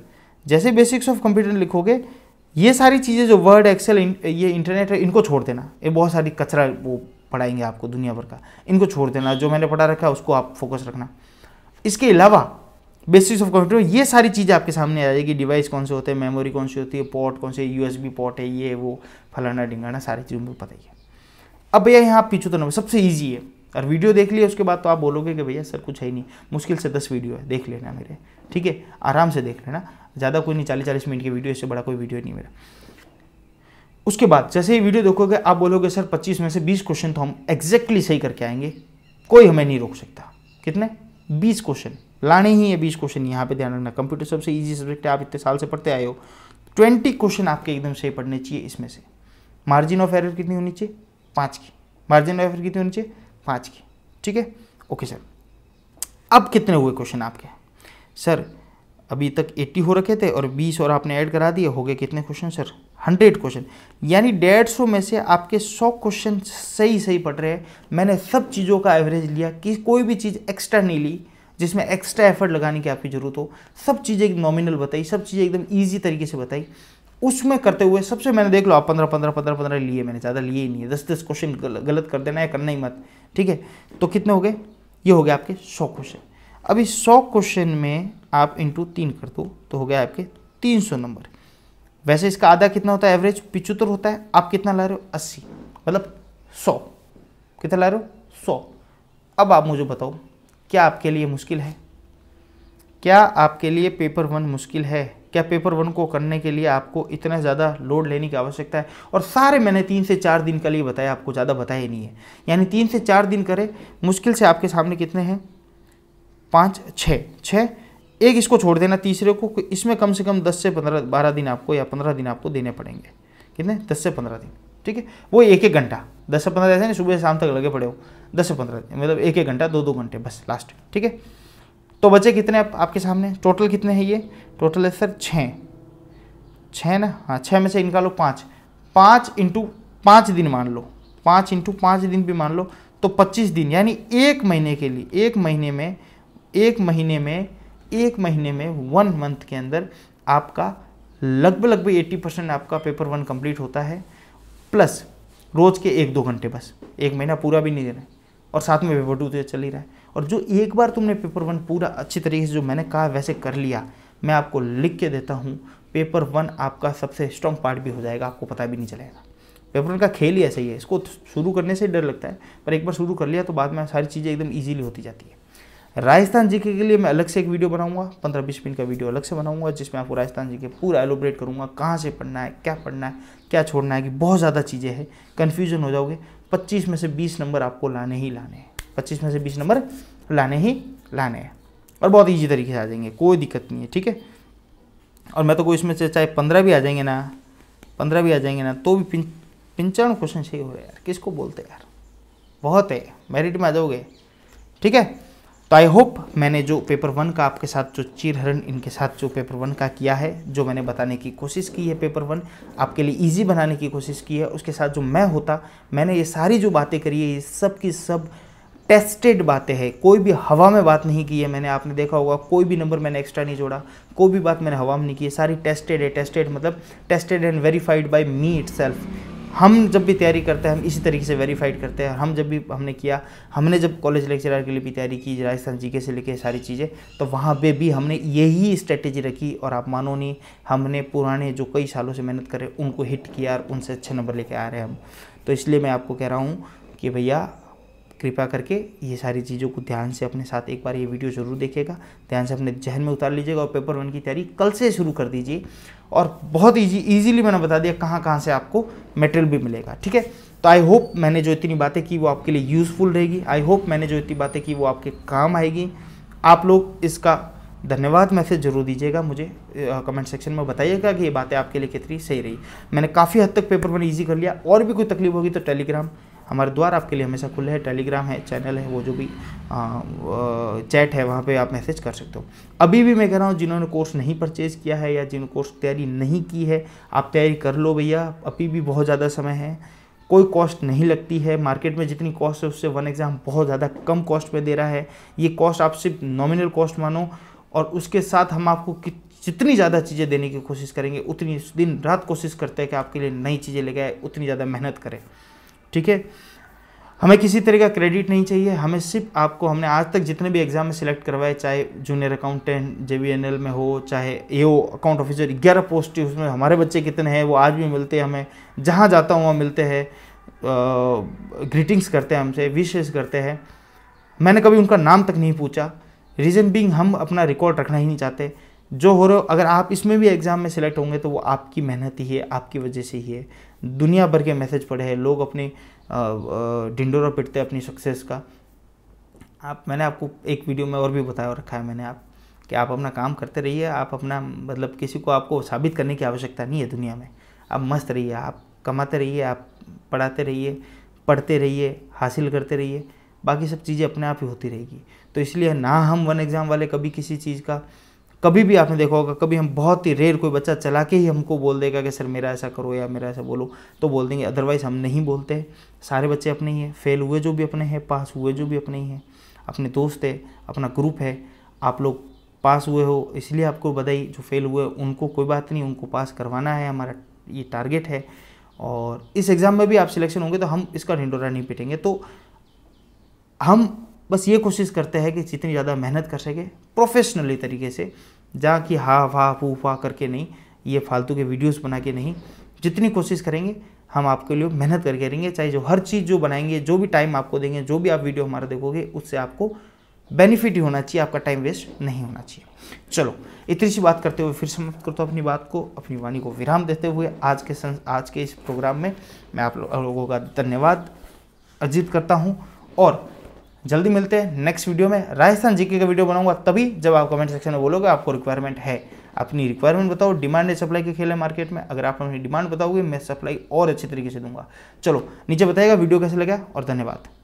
Speaker 1: जैसे बेसिक्स ऑफ कंप्यूटर लिखोगे ये सारी चीज़ें जो वर्ड एक्सेल इन ये इंटरनेट है इनको छोड़ देना ये बहुत सारी कचरा वो पढ़ाएंगे आपको दुनिया भर का इनको छोड़ देना जो मैंने पढ़ा रखा है उसको आप फोकस रखना इसके अलावा बेसिस ऑफ कंप्यूटर ये सारी चीज़ें आपके सामने आ जाएगी डिवाइस कौन से होते हैं मेमोरी कौन सी होती है पोर्ट कौन से यूएसबी पोर्ट है ये वो फलाना डिंगाना सारी चीज़ों को पता ही है अब भैया यहाँ पीछू तो नंबर सबसे ईजी है और वीडियो देख लिया उसके बाद तो आप बोलोगे कि भैया सर कुछ है ही नहीं मुश्किल से दस वीडियो है देख लेना मेरे ठीक है आराम से देख लेना ज़्यादा कोई नहीं चालीस चालीस मिनट की वीडियो इससे बड़ा कोई वीडियो नहीं मेरा उसके बाद जैसे ही वीडियो देखोगे आप बोलोगे सर पच्चीस में से बीस क्वेश्चन तो हम एग्जैक्टली सही करके आएंगे कोई हमें नहीं रोक सकता कितने बीस क्वेश्चन लाने ही है बीस क्वेश्चन यहाँ पे ध्यान रखना कंप्यूटर सबसे ईजी सब्जेक्ट है आप इतने साल से पढ़ते आए हो ट्वेंटी क्वेश्चन आपके एकदम सही पढ़ने चाहिए इसमें से मार्जिन ऑफ एरर कितनी होनी चाहिए पाँच की मार्जिन ऑफ एरर कितनी होनी चाहिए पाँच की ठीक है ओके सर अब कितने हुए क्वेश्चन आपके सर अभी तक 80 हो रखे थे और 20 और आपने ऐड करा दिए हो गए कितने क्वेश्चन सर 100 क्वेश्चन यानी डेढ़ सौ में से आपके 100 क्वेश्चन सही सही पढ़ रहे हैं मैंने सब चीज़ों का एवरेज लिया कि कोई भी चीज़ एक्स्ट्रा नहीं ली जिसमें एक्स्ट्रा एफर्ट लगाने की आपकी ज़रूरत हो सब चीज़ें एक नॉमिनल बताई सब चीज़ें एकदम ईजी तरीके से बताई उसमें करते हुए सबसे मैंने देख लो आप पंद्रह पंद्रह पंद्रह पंद्रह लिए मैंने ज़्यादा लिए ही नहीं है दस दस क्वेश्चन गलत कर देना है करना ही मत ठीक है तो कितने हो गए ये हो गए आपके सौ क्वेश्चन अभी सौ क्वेश्चन में आप इंटू तीन कर दो तो हो गया आपके तीन सौ नंबर वैसे इसका आधा कितना होता है एवरेज पिचहत्तर होता है आप कितना ला रहे हो अस्सी मतलब सौ कितना ला रहे हो सौ अब आप मुझे बताओ क्या आपके लिए मुश्किल है क्या आपके लिए पेपर वन मुश्किल है क्या पेपर वन को करने के लिए आपको इतना ज़्यादा लोड लेने की आवश्यकता है और सारे मैंने तीन से चार दिन के लिए बताया आपको ज़्यादा बताया नहीं है यानी तीन से चार दिन करें मुश्किल से आपके सामने कितने हैं पाँच छः छः एक इसको छोड़ देना तीसरे को इसमें कम से कम दस से पंद्रह बारह दिन आपको या पंद्रह दिन आपको देने पड़ेंगे कितने दस से पंद्रह दिन ठीक है वो एक एक घंटा दस से पंद्रह ऐसे नहीं सुबह शाम तक लगे पड़े हो दस से पंद्रह मतलब एक एक घंटा दो दो घंटे बस लास्ट ठीक है तो बचे कितने आप, आपके सामने टोटल कितने हैं ये टोटल है सर छः छः ना हाँ छः में से निकालो पाँच पाँच इंटू पाँच दिन मान लो पाँच इंटू पाँच दिन भी मान लो तो पच्चीस दिन यानी एक महीने के लिए एक महीने में एक महीने में एक महीने में वन मंथ के अंदर आपका लगभग लगभग एट्टी परसेंट आपका पेपर वन कंप्लीट होता है प्लस रोज़ के एक दो घंटे बस एक महीना पूरा भी नहीं देना है और साथ में पेपर टू तो चल ही रहा है और जो एक बार तुमने पेपर वन पूरा अच्छी तरीके से जो मैंने कहा वैसे कर लिया मैं आपको लिख के देता हूँ पेपर वन आपका सबसे स्ट्रॉन्ग पार्ट भी हो जाएगा आपको पता भी नहीं चलेगा पेपर वन का खेल ही ऐसा ही है इसको शुरू करने से डर लगता है पर एक बार शुरू कर लिया तो बाद में सारी चीज़ें एकदम ईजीली होती जाती है राजस्थान जीके के लिए मैं अलग से एक वीडियो बनाऊंगा पंद्रह बीस मिनट का वीडियो अलग से बनाऊंगा जिसमें आपको राजस्थान जीके पूरा एलोब्रेट करूंगा कहाँ से पढ़ना है क्या पढ़ना है क्या छोड़ना है कि बहुत ज़्यादा चीज़ें हैं कन्फ्यूजन हो जाओगे पच्चीस में से बीस नंबर आपको लाने ही लाने हैं पच्चीस में से बीस नंबर लाने ही लाने हैं और बहुत ईजी तरीके से आ जाएंगे कोई दिक्कत नहीं है ठीक है और मैं तो कोई इसमें से चाहे पंद्रह भी आ जाएंगे ना पंद्रह भी आ जाएंगे ना तो भी पिं पिंचाण क्वेश्चन सही हो रहा है यार किसको बोलते हैं यार बहुत है मेरिट में आ जाओगे ठीक है तो आई होप मैंने जो पेपर वन का आपके साथ जो चिरहरण इनके साथ जो पेपर वन का किया है जो मैंने बताने की कोशिश की है पेपर वन आपके लिए इजी बनाने की कोशिश की है उसके साथ जो मैं होता मैंने ये सारी जो बातें करी है ये सब की सब टेस्टेड बातें हैं कोई भी हवा में बात नहीं की है मैंने आपने देखा होगा कोई भी नंबर मैंने एक्स्ट्रा नहीं जोड़ा कोई भी बात मैंने हवा में नहीं की है सारी टेस्टेड है टेस्टेड मतलब tested and verified by me it हम जब भी तैयारी करते हैं हम इसी तरीके से वेरीफाइड करते हैं हम जब भी हमने किया हमने जब कॉलेज लेक्चरर के लिए भी तैयारी की राजस्थान जी से लेके सारी चीज़ें तो वहाँ पे भी हमने यही स्ट्रेटेजी रखी और आप मानो नहीं हमने पुराने जो कई सालों से मेहनत करे उनको हिट किया और उनसे अच्छे नंबर लेके आ रहे हैं हम तो इसलिए मैं आपको कह रहा हूँ कि भैया कृपा करके ये सारी चीज़ों को ध्यान से अपने साथ एक बार ये वीडियो ज़रूर देखिएगा ध्यान से अपने जहन में उतार लीजिएगा और पेपर वन की तैयारी कल से शुरू कर दीजिए और बहुत ईजी ईजिली मैंने बता दिया कहाँ कहाँ से आपको मटेरियल भी मिलेगा ठीक है तो आई होप मैंने जो इतनी बातें की वो आपके लिए यूज़फुल रहेगी आई होप मैंने जो इतनी बातें की वो आपके काम आएगी आप लोग इसका धन्यवाद मैसेज जरूर दीजिएगा मुझे कमेंट सेक्शन में बताइएगा कि ये बातें आपके लिए कितनी सही रही मैंने काफ़ी हद तक पेपर वन ईजी कर लिया और भी कोई तकलीफ होगी तो टेलीग्राम हमारे द्वार आपके लिए हमेशा खुले हैं टेलीग्राम है चैनल है वो जो भी चैट है वहाँ पे आप मैसेज कर सकते हो अभी भी मैं कह रहा हूँ जिन्होंने कोर्स नहीं परचेज़ किया है या जिन कोर्स तैयारी नहीं की है आप तैयारी कर लो भैया अभी भी बहुत ज़्यादा समय है कोई कॉस्ट नहीं लगती है मार्केट में जितनी कॉस्ट है उससे वन एग्ज़ाम बहुत ज़्यादा कम कॉस्ट में दे रहा है ये कॉस्ट आप सिर्फ नॉमिनल कॉस्ट मानो और उसके साथ हम आपको जितनी ज़्यादा चीज़ें देने की कोशिश करेंगे उतनी दिन रात कोशिश करते हैं कि आपके लिए नई चीज़ें लेके आए उतनी ज़्यादा मेहनत करें ठीक है हमें किसी तरह का क्रेडिट नहीं चाहिए हमें सिर्फ आपको हमने आज तक जितने भी एग्ज़ाम में सिलेक्ट करवाए चाहे जूनियर अकाउंटेंट जे में हो चाहे ए अकाउंट ऑफिसर ग्यारह पोस्ट उसमें हमारे बच्चे कितने हैं वो आज भी मिलते हैं हमें जहाँ जाता हूँ वहाँ मिलते हैं ग्रीटिंग्स करते हैं हमसे विशेष करते हैं मैंने कभी उनका नाम तक नहीं पूछा रीज़न बींग हम अपना रिकॉर्ड रखना ही नहीं चाहते जो हो रहे हो अगर आप इसमें भी एग्ज़ाम में सिलेक्ट होंगे तो वो आपकी मेहनत ही है आपकी वजह से ही है दुनिया भर के मैसेज पड़े हैं लोग अपने ढिंडोरा पिटते हैं अपनी सक्सेस का आप मैंने आपको एक वीडियो में और भी बताया रखा है मैंने आप कि आप अपना काम करते रहिए आप अपना मतलब किसी को आपको साबित करने की आवश्यकता नहीं है दुनिया में आप मस्त रहिए आप कमाते रहिए आप पढ़ाते रहिए पढ़ते रहिए हासिल करते रहिए बाकी सब चीज़ें अपने आप ही होती रहेगी तो इसलिए ना हम वन एग्ज़ाम वाले कभी किसी चीज़ का कभी भी आपने देखा होगा कभी हम बहुत ही रेयर कोई बच्चा चला के ही हमको बोल देगा कि सर मेरा ऐसा करो या मेरा ऐसा बोलो तो बोल देंगे अदरवाइज़ हम नहीं बोलते सारे बच्चे अपने ही हैं फेल हुए जो भी अपने हैं पास हुए जो भी अपने ही हैं अपने दोस्त है अपना ग्रुप है आप लोग पास हुए हो इसलिए आपको बधाई जो फेल हुए उनको कोई बात नहीं उनको पास करवाना है हमारा ये टारगेट है और इस एग्ज़ाम में भी आप सिलेक्शन होंगे तो हम इसका ढिंडोरा नहीं पिटेंगे तो हम बस ये कोशिश करते हैं कि जितनी ज़्यादा मेहनत कर सके प्रोफेशनली तरीके से जहाँ कि हा वाह फू फा करके नहीं ये फालतू के वीडियोस बना के नहीं जितनी कोशिश करेंगे हम आपके लिए मेहनत करके रहेंगे चाहे जो हर चीज़ जो बनाएंगे जो भी टाइम आपको देंगे जो भी आप वीडियो हमारा देखोगे उससे आपको बेनिफिट ही होना चाहिए आपका टाइम वेस्ट नहीं होना चाहिए चलो इतनी सी बात करते हुए फिर समाप्त करता हूँ अपनी बात को अपनी वाणी को विराम देते हुए आज के सं, आज के इस प्रोग्राम में मैं आप लोगों का धन्यवाद अर्जित करता हूँ और जल्दी मिलते हैं नेक्स्ट वीडियो में राजस्थान जीके का वीडियो बनाऊंगा तभी जब आप कमेंट सेक्शन में बोलोगे आपको रिक्वायरमेंट है अपनी रिक्वायरमेंट बताओ डिमांड एंड सप्लाई के खेल है मार्केट में अगर आप अपनी डिमांड बताओगे मैं सप्लाई और अच्छे तरीके से दूंगा चलो नीचे बताएगा वीडियो कैसे लगा और धन्यवाद